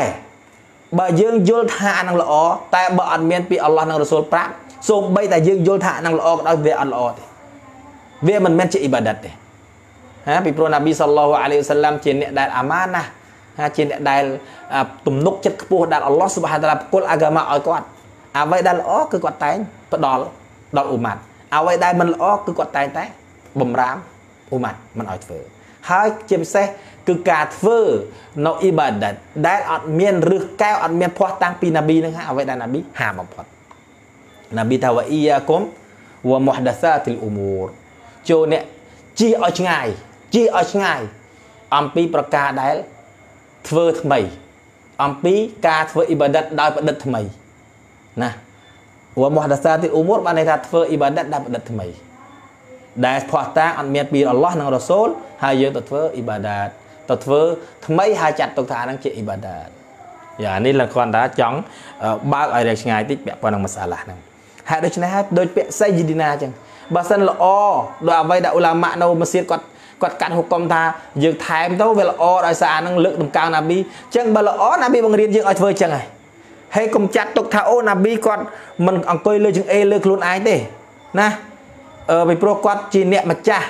បើយើងយល់ថាអានឹងល្អតែបើអត់មាន ពីអល់ឡោះនិងរ៉ាស៊ូលប្រាប់សូម្បីតែយើងយល់ថានឹងល្អក៏ដោយវាអត់ល្អទេវាមិនមែនជាអ៊ីបាដិតទេហាពីព្រោះណាប៊ីសល្លោះអាឡៃហ៊ីវសាឡាំជាអ្នកដែលអាម៉ាណាហាជាអ្នកដែលទំនុកចិត្តខ្ពស់ដែលអល់ឡោះស៊ុបហានតាឡាផ្គល់អាហ្គាម៉ាឲ្យគាត់អ្វីដែលល្អគឺគាត់តែងផ្ដល់ដល់អ៊ុម៉ាត់អ្វីដែលមិនល្អគឺគាត់តែងតែបំរាមអ៊ុម៉ាត់មិនឲ្យធ្វើហើយជាពិសេសគឺការធ្វើនៅអ៊ីបាដិតដែលអត់មានឫសកែវអត់មានភ័ស្តុតាងពីណាប៊ីនឹងអ្វីដែលណាប៊ីហាមបំផុត Nabi ថាវ៉ាអ៊ីយ៉ាគុំវ៉ាមុះដាសាទីលអ៊ូមូរចូលអ្នកជៀសឲ្យឆ្ងាយជៀសឲ្យឆ្ងាយអំពីប្រការដែលធ្វើថ្មីអំពីការធ្វើអ៊ីបាដិតដោយប្រឌិតថ្មីណាវ៉ាមុះដាសាទីលអ៊ូមូរបានន័យថាធ្វើអ៊ីបាដិតដោយប្រឌិតថ្មី ដែលផោះតាអត់មានពីអល់ឡោះនិងរ៉ូសូលហើយយើងទៅធ្វើអ៊ីបាដាតទៅធ្វើថ្មីហើយចាត់ទុកថាអានឹងជាអ៊ីបាដាតយ៉ានេះលគ្រាន់តែចង់បើកឲ្យរែកឆ្ងាយតិចពាក់ព័ន្ធនឹងមសាឡាហ្នឹងហេតុដូច្នេះហើយដូចពាក្យសៃយីឌីណាអញ្ចឹងបើសិនល្អដោយអ្វីដែលឧឡាម៉ានៅមស្ជីតគាត់គាត់កាត់ហុកុំថាយើងថែមទៅវាល្អដោយសារអានឹងលើកតម្កើងណាប៊ីអញ្ចឹងបើល្អណាប៊ីបង្រៀនយើងឲ្យធ្វើអញ្ចឹងហើយហើយកុំចាត់ទុកថាអូណាប៊ីគាត់មិនអង្គុយលើជើងអេលើខ្លួនឯងទេណាអឺពីព្រោះគាត់ជាអ្នកម្ចាស់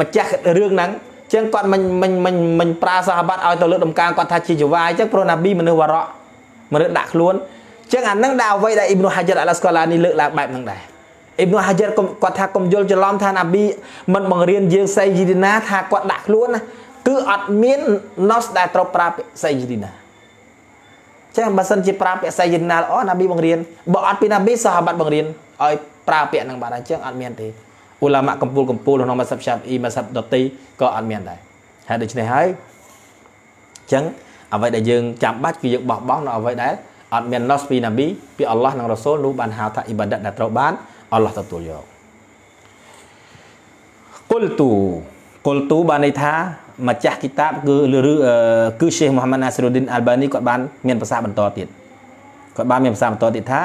ម្ចាស់រឿងហ្នឹងអញ្ចឹងគាត់មិនមិនមិនមិនប្រើសាហាបាត់ឲ្យទៅលើកតម្កើងគាត់ថាជាយូវ៉ាអញ្ចឹងព្រោះណាប៊ីមនុស្សវរៈមនុស្សដាក់ខ្លួនចឹងអានឹងដែលអ្វីដែលអ៊ីប្នូហាជារអាឡាស្កាឡានេះលើកឡើងបែបហ្នឹងដែរអ៊ីប្នូហាជារគាត់ថាកុំយល់ច្រឡំថាណាប៊ីមិនបង្រៀនយើងសៃយីឌីណាថាគាត់ដាក់ខ្លួនណាគឺអត់មាន nos ដែលត្រូវប្រើពាក្យសៃយីឌីណាចឹងបើសិនជាប្រើពាក្យសៃយីឌីណាល្អណាប៊ីបង្រៀនបើអត់ពីណាប៊ីសាហាបាត់បង្រៀនឲ្យប្រើពាក្យហ្នឹងបាទអញ្ចឹងអត់មានទេអ៊ូឡាម៉ាកម្ពុជាកម្ពុជាក្នុងម៉ាសាប់ឆាប់អ៊ីម៉ាសាប់ដតីក៏អត់មានដែរហើយដូច្នេះហើយអញ្ចឹងអ្វីដែលយើងចាំបាច់គឺយើងបោះបង់នៅអ្វីដែលអត់មាន loss ពី Nabi ពី Allah និង Rasul នោះបានហៅថា ibadat ដែលត្រូវបាន Allah ទទួលយកកុលទុកុលទុបានន័យថាម្ចាស់គីតាបគឺគឺ Sheikh Muhammad Nasiruddin Albani គាត់បានមានប្រសាសន៍បន្តទៀតគាត់បានមានប្រសាសន៍បន្តទៀតថា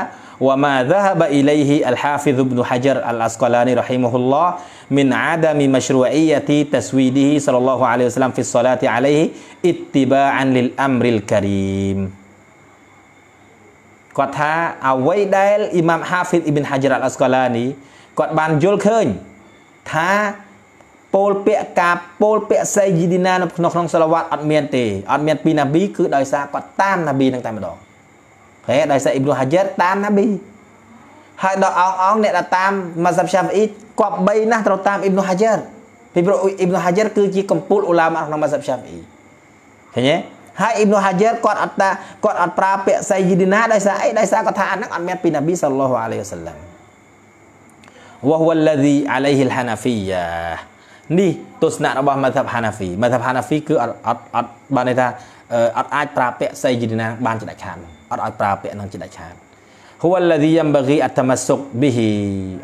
وما ذهب إليه الحافظ ابن حجر العسقلاني رحمه الله من عدم مشروعية تسويده صلى الله عليه وسلم في الصلاة عليه اتباعا للأمر الكريم គាត់ថាអ្វីដែលអ៊ីម៉ាមហាហ្វីតអ៊ីប៊ីនហាជីរ៉ាត់អស្កាឡានីគាត់បានយល់ឃើញថាពោលពាក្យការពោលពាក្យសៃយីឌីណានៅក្នុងក្នុងសាឡាវ៉ាត់អត់មានទេអត់មានពីណាប៊ីគឺដោយសារគាត់តាមណាប៊ីនឹងតែម្ដងហេដោយសារអ៊ីប្រូហាជីរតាមណាប៊ីហើយដល់អងអងអ្នកដែលតាមម៉ាសាប់ឆាហ្វអ៊ីគប្បីណាស់ត្រូវតាមអ៊ីប្រូហាជីរពីព្រោះអ៊ីប្រូហាជីរគឺជាកំពូលអ៊ូឡាម៉ាក្នុងម៉ាសាប់ឆាហ្វអ៊ីឃើញទេហើយអ៊ីប្នុហាយ៉ាតគាត់អត់តាគាត់អត់ប្រើពាក្យសៃយីឌីណាដោយសារអីដោយសារគាត់ថាអាហ្នឹងអត់មានពីនប៊ីសល្លោះអាឡៃវសាឡាំវ៉ហ៊ូវលឡាឌីអាឡៃហ៊ីលហានាហ្វីយ៉ានេះទស្សនៈរបស់មធាបហានាហ្វីមធាបហានាហ្វីគឺអត់អត់អត់បានន័យថាអត់អាចប្រើពាក្យសៃយីឌីណាបានជាដាច់ខាតអត់ឲ្យប្រើពាក្យហ្នឹងជាដាច់ខាត huwa alladhi yanbaghi at-tamassuk bihi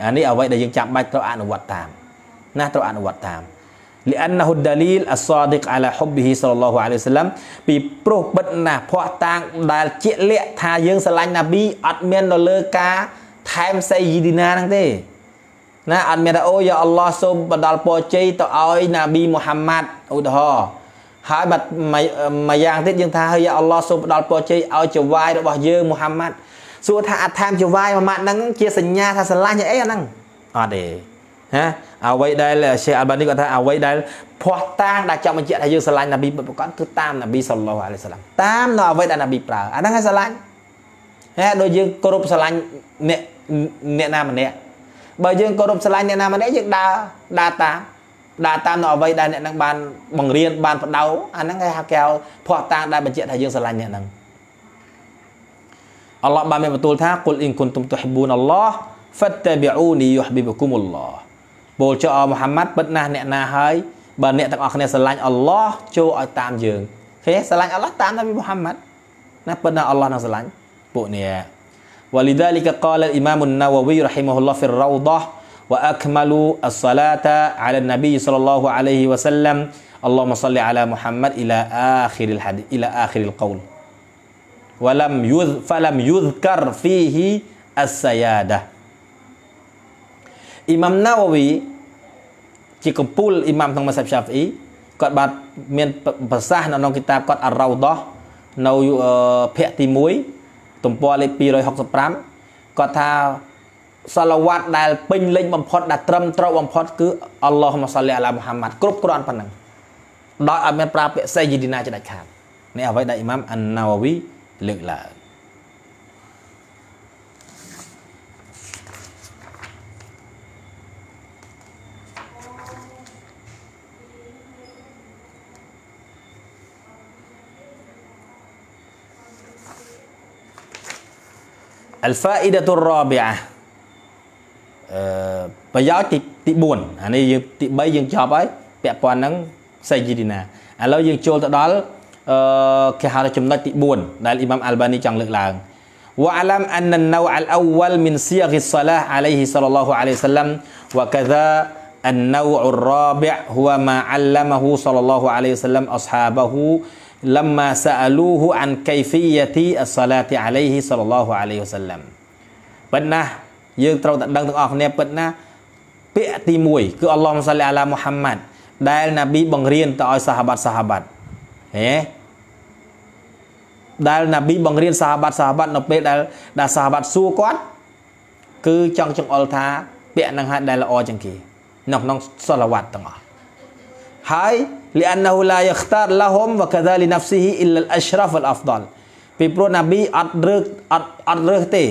អានេះអ្វីដែលយើងចាំបាច់ត្រូវអនុវត្តតាមណាត្រូវអនុវត្តតាមលីអានណហ៊ុដាលីលអសាឌីកអាឡាហ៊ុបហ៊ីសល្លឡោះអាឡៃសាឡាំពីព្រោះបិទណាស់ភ័ស្តុតាងដែលជាក់លាក់ថាយើងស្រឡាញ់ណាប៊ីអត់មាននៅលើការថែមសៃយីឌីណាហ្នឹងទេណាអត់មានថាអូយ៉ាអល់ឡោះសូមបដល់ពរជ័យទៅឲ្យណាប៊ីមូហាន់ម៉ាត់ឧទាហរណ៍ហើយបាទមួយយ៉ាងទៀតយើងថាហើយយ៉ាអល់ឡោះសូមផ្ដល់ពរជ័យឲ្យចវាយរបស់យើងមូហាន់ម៉ាត់សួរថាអត់ថែមចវាយមូហាន់ម៉ាត់ហ្នឹងជាសញ្ញាថាស្រឡាញ់អីអាហ្នឹងអត់ទេណាអ្វីដែលឆេអាល់បានីគាត់ថាអ្វីដែលភ័ស្តុតាងដែលចង់បញ្ជាក់ថាយើងស្រឡាញ់ណាប៊ីពិតប្រាកដគឺតាមណាប៊ីសល្លោះអាឡៃសាឡាមតាមនៅអ្វីដែលណាប៊ីប្រើអាហ្នឹងឯងស្រឡាញ់ហេដូចយើងគោរពស្រឡាញ់អ្នកអ្នកណាម្នាក់បើយើងគោរពស្រឡាញ់អ្នកណាម្នាក់យើងដើរដើរតាមដើរតាមនៅអ្វីដែលអ្នកនឹងបានបង្រៀនបានបដៅអាហ្នឹងគេហៅកែវភ័ស្តុតាងដែលបញ្ជាក់ថាយើងស្រឡាញ់អ្នកហ្នឹងអល់ឡោះបានមានបន្ទូលថាគុលអ៊ីនគុនទុំទុហ៊ីប៊ូនអល់ឡោះហ្វាត់តាប៊ីអ៊ូនីយុហ៊ប៊ីបគុមុលឡោះបូលចោអមូហាម៉ាត់ពិតណាស់អ្នកណាហើយបើអ្នកទាំងអស់គ្នាស្រឡាញ់អល់ឡោះចូលឲ្យតាមយើងឃើញស្រឡាញ់អល់ឡោះតាមនប៊ីមូហាម៉ាត់ណាពិតណាស់អល់ឡោះនឹងស្រឡាញ់ពួកនេះ ولذلك قال الإمام النووي رحمه الله في الروضة وأكملوا الصلاة على النبي صلى الله عليه وسلم اللهم صل على محمد إلى آخر الحديث إلى آخر القول ولم يذ فلم يذكر فيه السيادة អ៊ីម៉ាំណាវវីជាកំពូលអ៊ីម៉ាំក្នុងម៉ាសាប់សាហ្វអ៊ីគាត់បានមានប្រសាសន៍នៅក្នុងគីតាបគាត់អារ៉ោដោះនៅភាគទី1ទំព័រលេខ265គាត់ថាសាឡាវ៉ាត់ដែលពេញលេញបំផុតដែលត្រឹមត្រូវបំផុត គឺអល់ឡោះម៉ាសាឡេអាឡាមូហាម៉ាត់គ្រប់គ្រាន់ប៉ុណ្ណឹងដោយអត់មានប្រើពាក្យសេយីឌីណាជាដាច់ខាតនេះអ្វីដែលអ៊ីម៉ាំអាណាវវីលើកឡើងអលហ្វាអ៊ីដាតុររ៉ាប៊ីអាអឺប្រយោជន៍ទី4អានេះយើងទី3យើងចប់ហើយពាក់ព័ន្ធនឹងសៃជីឌីណាឥឡូវយើងចូលទៅដល់អឺគេហៅថាចំណុចទី4ដែលអ៊ីម៉ាំអាល់បានីចង់លើកឡើង واعلم ان النوع الاول من صيغ الصلاه عليه صلى الله عليه وسلم وكذا النوع الرابع هو ما علمه صلى الله عليه وسلم اصحابه lamma sa'aluhu an kaifiyati as-salati alayhi sallallahu alayhi wasallam ប៉ុណ្ណាយើងត្រូវតែដឹងទាំងអស់គ្នាប៉ុណ្ណាពាក្យទី1គឺអល់ឡោះសាឡេអាឡាមូហាំម៉ាត់ដែលណាប៊ីបង្រៀនទៅឲ្យសាហាបាត់សាហាបាត់ហេដែលណាប៊ីបង្រៀនសាហាបាត់សាហាបាត់នៅពេលដែលដែលសាហាបាត់សួរគាត់គឺចង់ចង្អុលថា ពាក្យនឹងហាត់ដែលល្អជាងគេនៅក្នុងសលវត្តទាំងអស់ហើយ لأنه لا يختار لهم وكذا لنفسه إلا الأشرف والأفضل ពីព្រោះណាប៊ីអត់រើសអត់អត់រើសទេ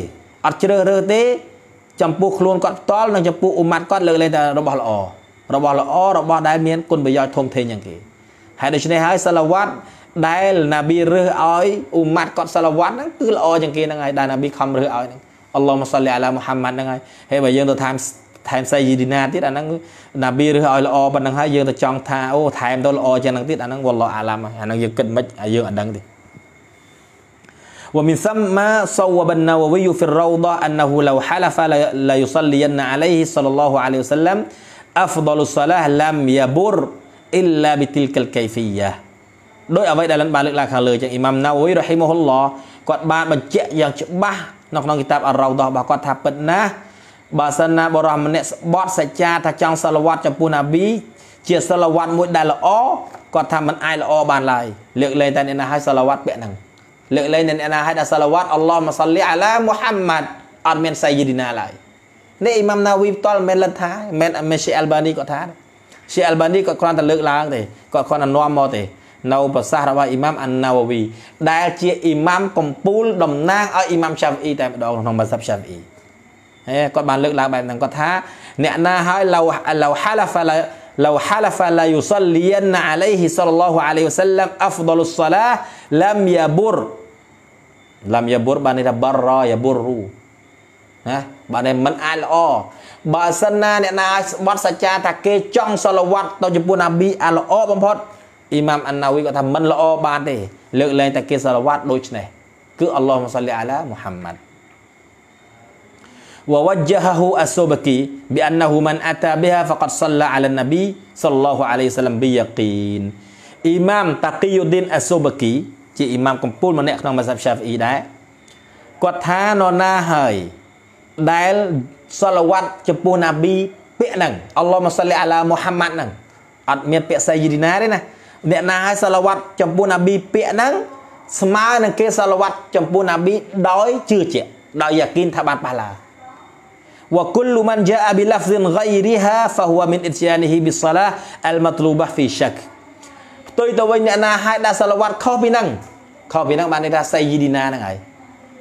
អត់ជ្រើសរើសទេចំពោះខ្លួនគាត់ផ្ទាល់និងចំពោះអ៊ុម៉ាត់គាត់លើកលែងតែរបស់ល្អរបស់ល្អរបស់ដែលមានគុណប្រយោជន៍ធំធេងយ៉ាងគេហើយដូច្នេះហើយសាឡាវ៉ាត់ដែលណាប៊ីរើសឲ្យអ៊ុម៉ាត់គាត់សាឡាវ៉ាត់ហ្នឹងគឺល្អជាងគេហ្នឹងហើយដែលណាប៊ីខំរើសឲ្យហ្នឹងអល់ឡោះមសាលីអាឡាមូហាម៉ាត់ហ្នឹងហើយហើយបើយើងទៅតាមថែមសៃយីឌីណាទៀតអាហ្នឹងណាប៊ីរើសឲ្យល្អប៉ុណ្ណឹងហើយយើងទៅចង់ថាអូថែមទៅល្អចឹងហ្នឹងទៀតអាហ្នឹងវល់ឡោអាឡាំអាហ្នឹងយើងគិតមិនអាយើងអត់ដឹងទេ ومن ثم صوب النووي في الروضة أنه لو حلف لا يصلين عليه صلى الله عليه وسلم أفضل الصلاة لم يبر إلا بتلك الكيفية ដោយអ្វីដែលបានលើកឡើងខាងលើចឹងអ៊ីម៉ាំណាវវីរ៉ហ៊ីម៉ូហ៊ុលឡគាត់បានបញ្ជាក់យ៉ាងច្បាស់នៅក្នុងគីតាបអារ៉ោដោះរបស់គាត់ថាពិតណាស់បើសិនណាបរិសម្នាក់ស្បត់សច្ចាថាចង់សិលវត្តចំពោះណាប៊ីជាសិលវត្តមួយដែលល្អគាត់ថាមិនអាចល្អបានឡើយលើកលែងតែអ្នកណាឲ្យសិលវត្តពាក់ហ្នឹងលើកលែងតែអ្នកណាឲ្យដល់សិលវត្តអល់ឡោះមសលីអាឡាមូហាំម៉ាត់អត់មានសៃយីឌីណាឡើយនេះអ៊ីម៉ាមណាវីផ្ទាល់មិនមែនលិតថាមិនមែនឈីអល់បានីគាត់ថាឈីអល់បានីគាត់គ្រាន់តែលើកឡើងទេគាត់គ្រាន់តែនាំមកទេ នៅប្រសាសន៍របស់អ៊ីម៉ាមអាណាវវីដែលជាអ៊ីម៉ាមកំពូលតំណាងឲ្យអ៊ីម៉ាមឆាហ្វីតែម្ដងក្នុងម៉ាសាប់ឆាហ្វីហេគាត់បានលើកឡើងបែបហ្នឹងគាត់ថាអ្នកណាហើយឡូឡូហាឡាហ្វាឡា لو حلف لا يصلين عليه صلى الله عليه وسلم أفضل الصلاة لم يبر لم يبر បានន័យថា barra yaburu ណាបានន័យមិនអាចល្អបើសិនណាអ្នកណាឲ្យស្បត់សច្ចាថាគេចង់សលវត្តទៅចំពោះណាប៊ីអាល្អបំផុតអ៊ីម៉ាមអាណាវីគាត់ថាមិនល្អបានទេលើកលែងតែគេសលវត្តដូចនេះគឺអល់ឡោះមសលីអាឡាមូហាម៉ាត់ ووجهه السبكي بأنه من أتى بها فقد صلى على النبي صلى الله عليه وسلم بيقين អ៊ីម៉ាមតាគីយូឌីនអាសូបាគីជាអ៊ីម៉ាមកំពូលម្នាក់ក្នុងម៉ាសាប់ឆាហ្វអ៊ីដែរគាត់ថានរណាហើយដែលសលវ័តចំពោះណាប៊ីពាក្យហ្នឹងអល់ឡោះម៉ាសាលីអាឡាមូហាម៉ាត់ហ្នឹងអត់មានពាក្យសៃយីឌីណាទេណាអ្នកណាហើយសលវ័តចំពោះណាប៊ីពាក្យហ្នឹងស្មើនឹងគេសលវ័តចំពោះណាប៊ីដោយជឿជាក់ដោយយ៉ាគីនថាបានប៉ះឡា wa kullu man jaa bi lafzin ghayriha fa huwa min itsyanihi bis salah al matlubah fi shak ផ្ទុយទៅវិញអ្នកណាឲ្យដាក់សាឡាវ៉ាត់ខុសពីហ្នឹងខុសពីហ្នឹងបានន័យថាសៃយីឌីណាហ្នឹងហើយ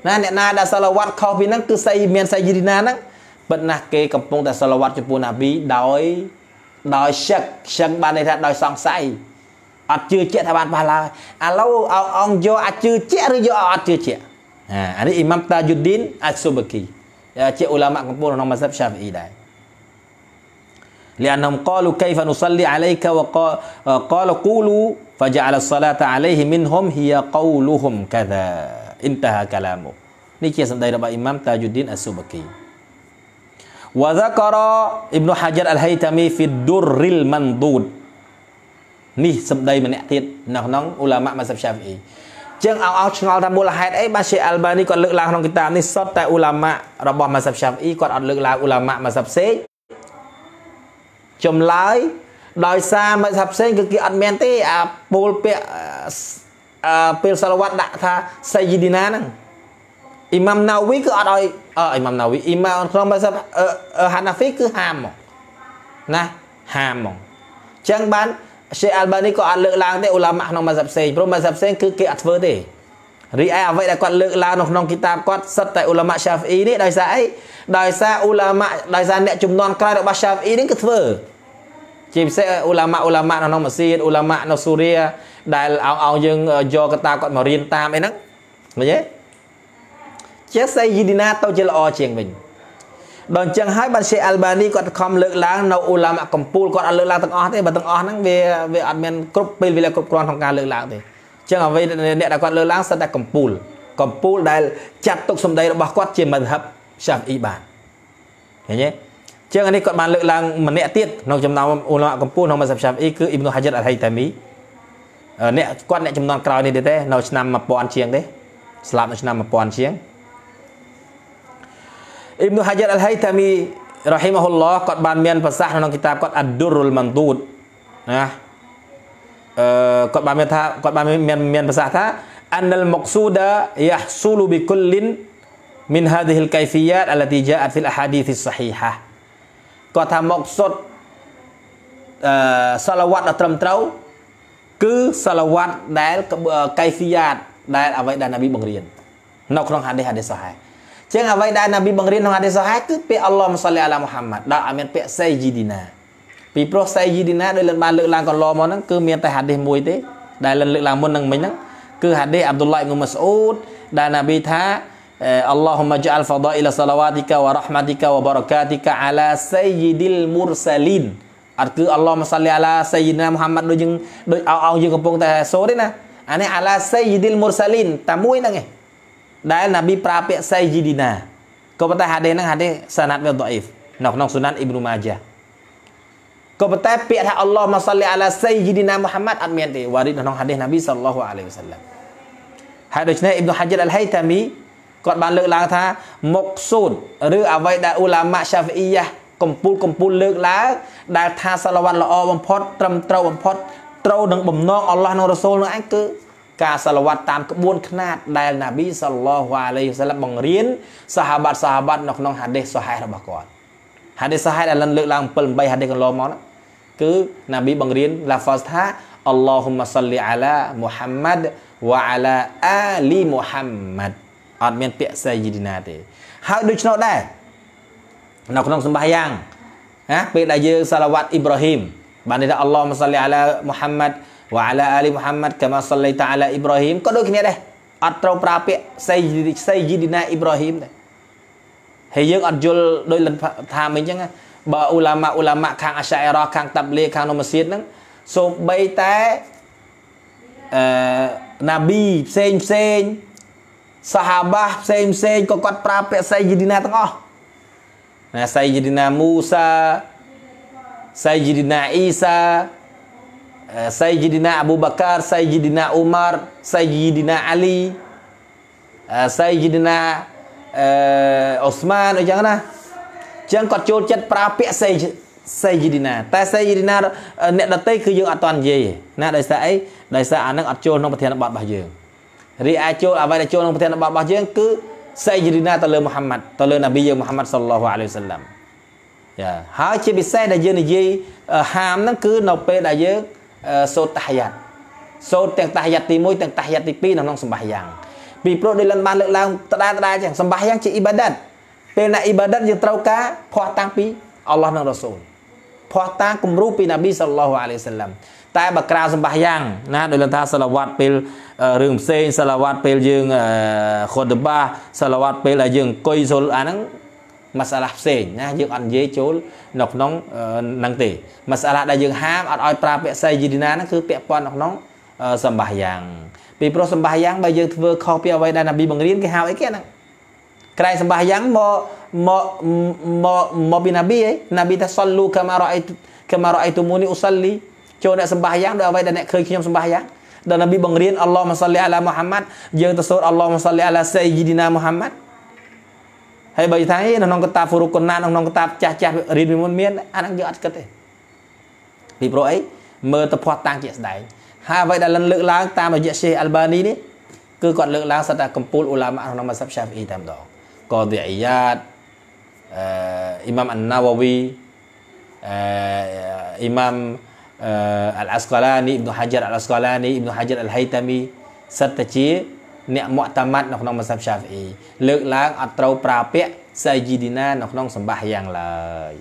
ណាអ្នកណាដាក់សាឡាវ៉ាត់ខុសពីហ្នឹងគឺសៃមានសៃយីឌីណាហ្នឹងពិតណាស់គេកំពុងតែសាឡាវ៉ាត់ចំពោះណាប៊ីដោយដោយឈឹកឈឹងបានន័យថាដោយសង្ស័យអត់ជឿជាក់ថាបានប៉ះឡើយឥឡូវអង្គយកអាចជឿជាក់ឬយកអត់ជឿជាក់អានេះអ៊ីម៉ាំតាយុឌីនអាស៊ូបគីជាឧឡាម៉ាកំពូលក្នុងម៉ាសាប់ឆាហ្វអ៊ីដែរ لأنهم قالوا كيف نصلي عليك وقال قولوا فجعل الصلاة عليه منهم هي قولهم كذا انتهى كلامه នេះជាសម្ដីរបស់អ៊ីម៉ាមតាយូឌីនអស៊ូបាគី وذكر ابن حجر الهيتمي في الدر المنضود នេះសម្ដីម្នាក់ទៀតនៅក្នុងឧឡាម៉ាម៉ាសាប់ឆាហ្វអ៊ីចឹងអោអោឆ្ងល់ថាមូលហេតុអីបាទ Syekh Albani គាត់លើកឡើងក្នុងគិតាបនេះសុទ្ធតែឧឡាម៉ារបស់ Mazhab Syafi'i គាត់អត់លើកឡើងឧឡាម៉ា Mazhab ផ្សេងចម្លើយដោយសារ Mazhab ផ្សេងគឺគេអត់មានទេអាពោលពាក្យពេលសាឡវ៉ាត់ដាក់ថាសាយីឌីណាហ្នឹងអ៊ីម៉ាំណាវីគឺអត់ឲ្យអ៊ីម៉ាំណាវីអ៊ីម៉ាំក្នុង Mazhab ហាណាហ្វីគឺហាមហ្មងណាហាមហ្មងចឹងបានសេះអាល់បានីក៏អត់លើកឡើងទេឧឡាម៉ាក្នុងម៉ាសាប់ផ្សេងព្រោះម៉ាសាប់ផ្សេងគឺគេអត់ធ្វើទេរីឯអ្វីដែលគាត់លើកឡើងនៅក្នុងគីតាបគាត់សិតតែឧឡាម៉ាសាហ្វអ៊ីនេះដោយសារអីដោយសារឧឡាម៉ាដោយសារអ្នកចំនួនក្រោយរបស់សាហ្វអ៊ីនេះគឺធ្វើជាពិសេសឧឡាម៉ាឧឡាម៉ានៅក្នុងម៉ាស៊ីនឧឡាម៉ានៅស៊ូរីដែលអោអោយើងយកកតាគាត់មករៀនតាមអីហ្នឹងឃើញទេជាសៃយីឌីណាទៅជាល្អជាងវិញដល់អញ្ចឹងហើយបានសេអាល់បានីគាត់ខំលើកឡើងនៅឧឡាមាកម្ពុជាគាត់អត់លើកឡើងទាំងអស់ទេបើទាំងអស់ហ្នឹងវាវាអត់មានគ្រប់ពេលវេលាគ្រប់គ្រាន់ក្នុងការលើកឡើងទេអញ្ចឹងអ្វីអ្នកដែលគាត់លើកឡើងសិតតែកម្ពុជាកម្ពុជាដែលចាត់ទុកសម្ដីរបស់គាត់ជាមិនហឹបសាអ៊ីបានឃើញទេជាងនេះគាត់បានលើកឡើងម្នាក់ទៀតក្នុងចំណោមឧឡាមាកម្ពុជាក្នុងមាសាប់សាអ៊ីគឺអ៊ីបនុហាជិតអលហៃតាមីអ្នកគាត់អ្នកចំនួនក្រោយនេះទេនៅឆ្នាំ1000ជាងទេស្លាប់នៅឆ្នាំ1000ជាងអ៊ីបនុហាយ៉ាតអលហៃតាមីរ៉ហ៊ីម៉ាហ៊ុលឡោះគាត់បានមានប្រសាសន៍ក្នុងគីតាបគាត់អាឌុរុលម៉ាន់ទូតណាអឺគាត់បានមានថាគាត់បានមានមានប្រសាសន៍ថាអានលមុកស៊ូដាយ៉ាស៊ូលប៊ីគុលលិន min hadhihi al-kayfiyat allati ja'at fil ahadith as-sahihah គាត់ថាមកសុទ្ធអឺសាឡាវ៉ាត់ដល់ត្រឹមត្រូវគឺសាឡាវ៉ាត់ដែលកៃហ្វីយ៉ាតដែលអ្វីដែលនប៊ីបង្រៀននៅក្នុងហាឌីសហាឌីសសហែចឹងអ្វីដែលនប៊ីបង្រៀនក្នុងហាឌីសសហគឺពាក្យអល់ឡោះមសាលីអាឡាមូហាម៉ាត់ដល់អត់មានពាក្យសៃជីឌីណាពីព្រោះសៃជីឌីណាដោយលិនបានលើកឡើងកន្លងមកហ្នឹងគឺមានតែហាឌីសមួយទេដែលលិនលើកឡើងមុននឹងមិញហ្នឹងគឺហាឌីសអាប់ឌុលឡាហ៊ីប៊ីម៉ាស្អ៊ូតដែលនប៊ីថាអល់ឡោះមជ្ជអលហ្វដអ៊ីលសាឡាវ៉ាទីកាវ៉ារ៉ហ្មាទីកាវ៉ាបារកាទីកាអាឡាសៃជីឌីលមូរសាលីនអត់គឺអល់ឡោះមសាលីអាឡាសៃជីឌីណាមូហាម៉ាត់ដូចយើងដូចអោអោយើងកំពុងតែសូទេណាអានេះអាឡាសៃជីឌីលមូរសាលីនតែមួយហ្នឹងឯងដែលណាប៊ីប្រើពាក្យសៃជីឌីណាក៏ប៉ុន្តែហាដេហ្នឹងហាដេសាណាត់វាដអ៊ីហ្វនៅក្នុងសុណានអ៊ីប្នូម៉ាជាក៏ប៉ុន្តែពាក្យថាអល់ឡោះម៉ាសាលីអាឡាសៃជីឌីណាមូហាម៉ាត់អត់មានទេវ៉ារីតនៅក្នុងហាដេសណាប៊ីសល្លោះអាឡៃវ៉ាសាឡាមហើយដូច្នេះអ៊ីប្នូហាជីរអលហៃតាមីគាត់បានលើកឡើងថាមុខសូនឬអ្វីដែលអ៊ូឡាម៉ាសាហ្វីយ៉ាកំពូលកំពូលលើកឡើងដែលថាសាឡាវ៉ាត់ល្អបំផុតត្រឹមត្រូវបំផុតត្រូវនឹងបំណងអល់ឡោះនិងរ៉ាសូលនឹងឯងគឺការសាឡវត្តតាមក្បួនខ្នាតដែលណាប៊ីសល្លោះអាឡៃហ៊ីសាឡាមបង្រៀនសាហាបាត់សាហាបាត់នៅក្នុងហាឌីសសហេះរបស់គាត់ហាឌីសសហេះដែលលើកឡើង7 8ហាឌីសកន្លងមកណាគឺណាប៊ីបង្រៀនឡាហ្វាសថាអល់ឡោហ៊ុមសាលីអាឡាមូហាំម៉ាត់វ៉ាអាឡាអាលីមូហាំម៉ាត់អត់មានពាក្យសាយីឌីណាទេហើយដូច្នោះដែរនៅក្នុងសម្បាយ៉ាងណាពេលដែលយើងសាឡាវ៉ាត់អ៊ីប្រាហ៊ីមបានន័យថាអល់ឡោហ៊ុមសាលីអាឡាមូហាំម៉ាត់វ៉ាអាឡាអាលីមូហាម៉ាត់កាម៉ាសលៃតាអាឡាអ៊ីប្រូហ៊ីមក៏ដូចគ្នាដែរអត់ត្រូវប្រើពាក្យសៃសៃយីឌីណាអ៊ីប្រូហ៊ីមដែរហើយយើងអត់យល់ដោយលិនថាមិញអញ្ចឹងបើអ៊ូឡាម៉ាអ៊ូឡាម៉ាខាងអាសាអ៊ីរ៉ោខាង តាប់លីខាងនូម៉ាសៀតហ្នឹងសូម្បីតែអឺណាប៊ីផ្សេងផ្សេងសាហាបាផ្សេងផ្សេងក៏គាត់ប្រើពាក្យសៃយីឌីណាទាំងអស់ណាសៃយីឌីណាមូសាសៃយីឌីណាអ៊ីសា Sayyidina Abu Bakar, Sayyidina Umar, Sayyidina Ali, Sayyidina អូស្មានអីចឹងណាចឹងគាត់ចូលចិត្តប្រើពាក្យសេសេយីឌីណាតែសេយីឌីណាអ្នកដតីគឺយើងអត់តន់និយាយណាដោយសារអីដោយសារអានឹងអត់ចូលក្នុងប្រធានបទរបស់យើងរីឯចូលអ្វីដែលចូលក្នុងប្រធានបទរបស់យើងគឺសេយីឌីណាទៅលើមូហាម៉ាត់ទៅលើនប៊ីយើងមូហាម៉ាត់សល្លោះអាឡៃសាឡាំយ៉ាហើយជាពិសេសដែលយើងនិយាយហាមហ្នឹង គឺនៅពេលដែលយើងសូត្រតាហយ៉ាត់សូត្រទាំងតាហយ៉ាត់ទី1ទាំងតាហយ៉ាត់ទី2នៅក្នុងសម្បាយ៉ាង ពីព្រោះដូចលិនបានលើកឡើងតដាតដាចឹងសម្បាយ៉ាងជាអ៊ីបាដាតពេលណាអ៊ីបាដាតយើងត្រូវការភ័ស្តុតាងពីអល់ឡោះនិងរ៉ូសូលភ័ស្តុតាងគំរូពីណាប៊ីសល្លោះអាឡៃសាឡាំតែបើក្រៅសម្បាយ៉ាង ណាដោយលិនថាសាឡាវ៉ាត់ពេលរឿងផ្សេងសាឡាវ៉ាត់ពេលយើងខុតបាសាឡាវ៉ាត់ពេលដែលយើងអង្គុយសូលអាហ្នឹងមសាឡាផ្សេងណាយើងអត់និយាយចូលនៅក្នុងនឹងទេមសាឡាដែលយើងហាមអត់ឲ្យប្រើពាក្យសៃយីឌីណាហ្នឹងគឺពាក់ព័ន្ធនៅក្នុងសម្បាយ៉ាងពីព្រោះសម្បាយ៉ាងបើយើងធ្វើខុសពីអ្វីដែលណាប៊ីបង្រៀនគេហៅអីគេហ្នឹងក្រៃសម្បាយ៉ាងមកមកមកមកពីណាប៊ីឯណាប៊ីថាសលលូកាម៉ារ៉ៃកាម៉ារ៉ៃទូមូនីអ៊ូសលលីចូលអ្នកសម្បាយ៉ាងដោយអ្វីដែលអ្នកឃើញខ្ញុំសម្បាយ៉ាងដល់ណាប៊ីបង្រៀនអល់ឡោះមសាលីអាឡាមូហាម៉ាត់យើងទៅសូត្រអល់ឡោះមសាលីអាឡាសៃយីឌីណាមូហាម៉ាត់ហើយបើយថានៅក្នុងកតាហ្វូរុកុណានៅក្នុងកតាចាស់ចាស់រៀនពីមុនមាន អាហ្នឹងយើងអត់គិតទេពីព្រោះអីមើលទៅភ័ស្តុតាងជាក់ស្ដែងហើយអ្វីដែលលិនលើកឡើងតាមរយៈ Sheikh Albani នេះគឺគាត់លើកឡើងសត្វតែកម្ពុជាឧឡាម៉ាក្នុង Mazhab Shafi'i តែម្ដងកោឌីអ៊ីយ៉ាតអឺអ៊ីម៉ាមអាណាវ៉ាវីអឺអ៊ីម៉ាមអឺអាល់អាស្កាឡានីអ៊ីប្នុហាជារអាល់អាស្កាឡានីអ៊ីប្នុហាជារអាល់ហៃតាមីសត្វតែជាអ្នកមតម៉ាត់នៅក្នុងមសាប់ឆាហ្វអ៊ីលើកឡើងអត់ត្រូវប្រើពាក្យសាយីឌីណានៅក្នុងសម្បាសយ៉ាងឡើយ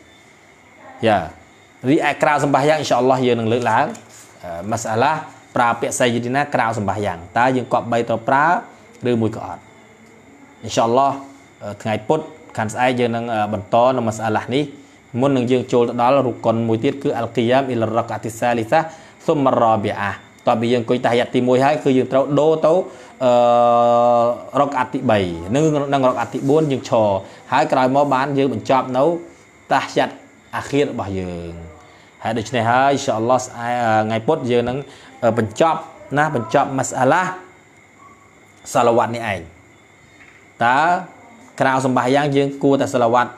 យ៉ារីឯក្រៅសម្បាសយ៉ាងអ៊ីនសាអល់ឡោះយើងនឹងលើកឡើងម៉ាសាឡាប្រើពាក្យសាយីឌីណាក្រៅសម្បាសយ៉ាងតើយើងគប្បីត្រូវប្រើឬមួយក៏អត់អ៊ីនសាអល់ឡោះថ្ងៃពុទ្ធខាងស្អែកយើងនឹងបន្តនៅម៉ាសាឡានេះមុននឹងយើងចូលទៅដល់រុកុនមួយទៀតគឺអលគីយ៉ាមអ៊ីលរ៉ាកាទីសាលីសាស៊ុមរ៉ាប៊ីអាតោះពីយើងអង្គុយតាហាយ័តទី1ហើយគឺយើងត្រូវដូរទៅអឺរកអាត់ទី3និងនឹងរកអាត់ទី4យើងឈរហើយក្រោយមកបានយើងបញ្ចប់នៅ តាហាយ័តអាខៀររបស់យើងហើយដូច្នេះហើយអ៊ីនសាអល់ឡោះថ្ងៃពុទ្ធយើងនឹងបញ្ចប់ណាបញ្ចប់ម៉ាសាឡាសាឡាវ៉ាត់នេះឯងតើក្រៅសម្បាសយ៉ាងយើងគួរតែសាឡាវ៉ាត់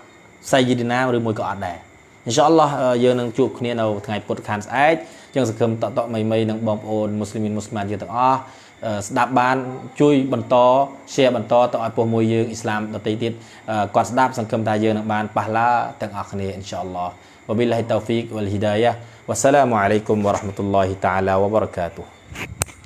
សៃយីឌីណាឬមួយក៏អត់ដែរអ៊ីនសាអល់ឡោះយើងនឹងជួបគ្នានៅថ្ងៃពុទ្ធខាងស្អែកចឹងសង្ឃឹមតតមីមីនិងបងប្អូនមូស្លីមមូស្លីម៉ាយើងទាំងអស់ស្ដាប់បានជួយបន្ត share បន្តទៅឲ្យពុះមួយយើងអ៊ីស្លាមដទៃទៀតគាត់ស្ដាប់សង្ឃឹមថាយើងនឹងបានប៉ះឡាទាំងអស់គ្នាអ៊ីនសាអល់ឡោះ وبالله التوفيق والهداية والسلام عليكم ورحمة الله تعالى وبركاته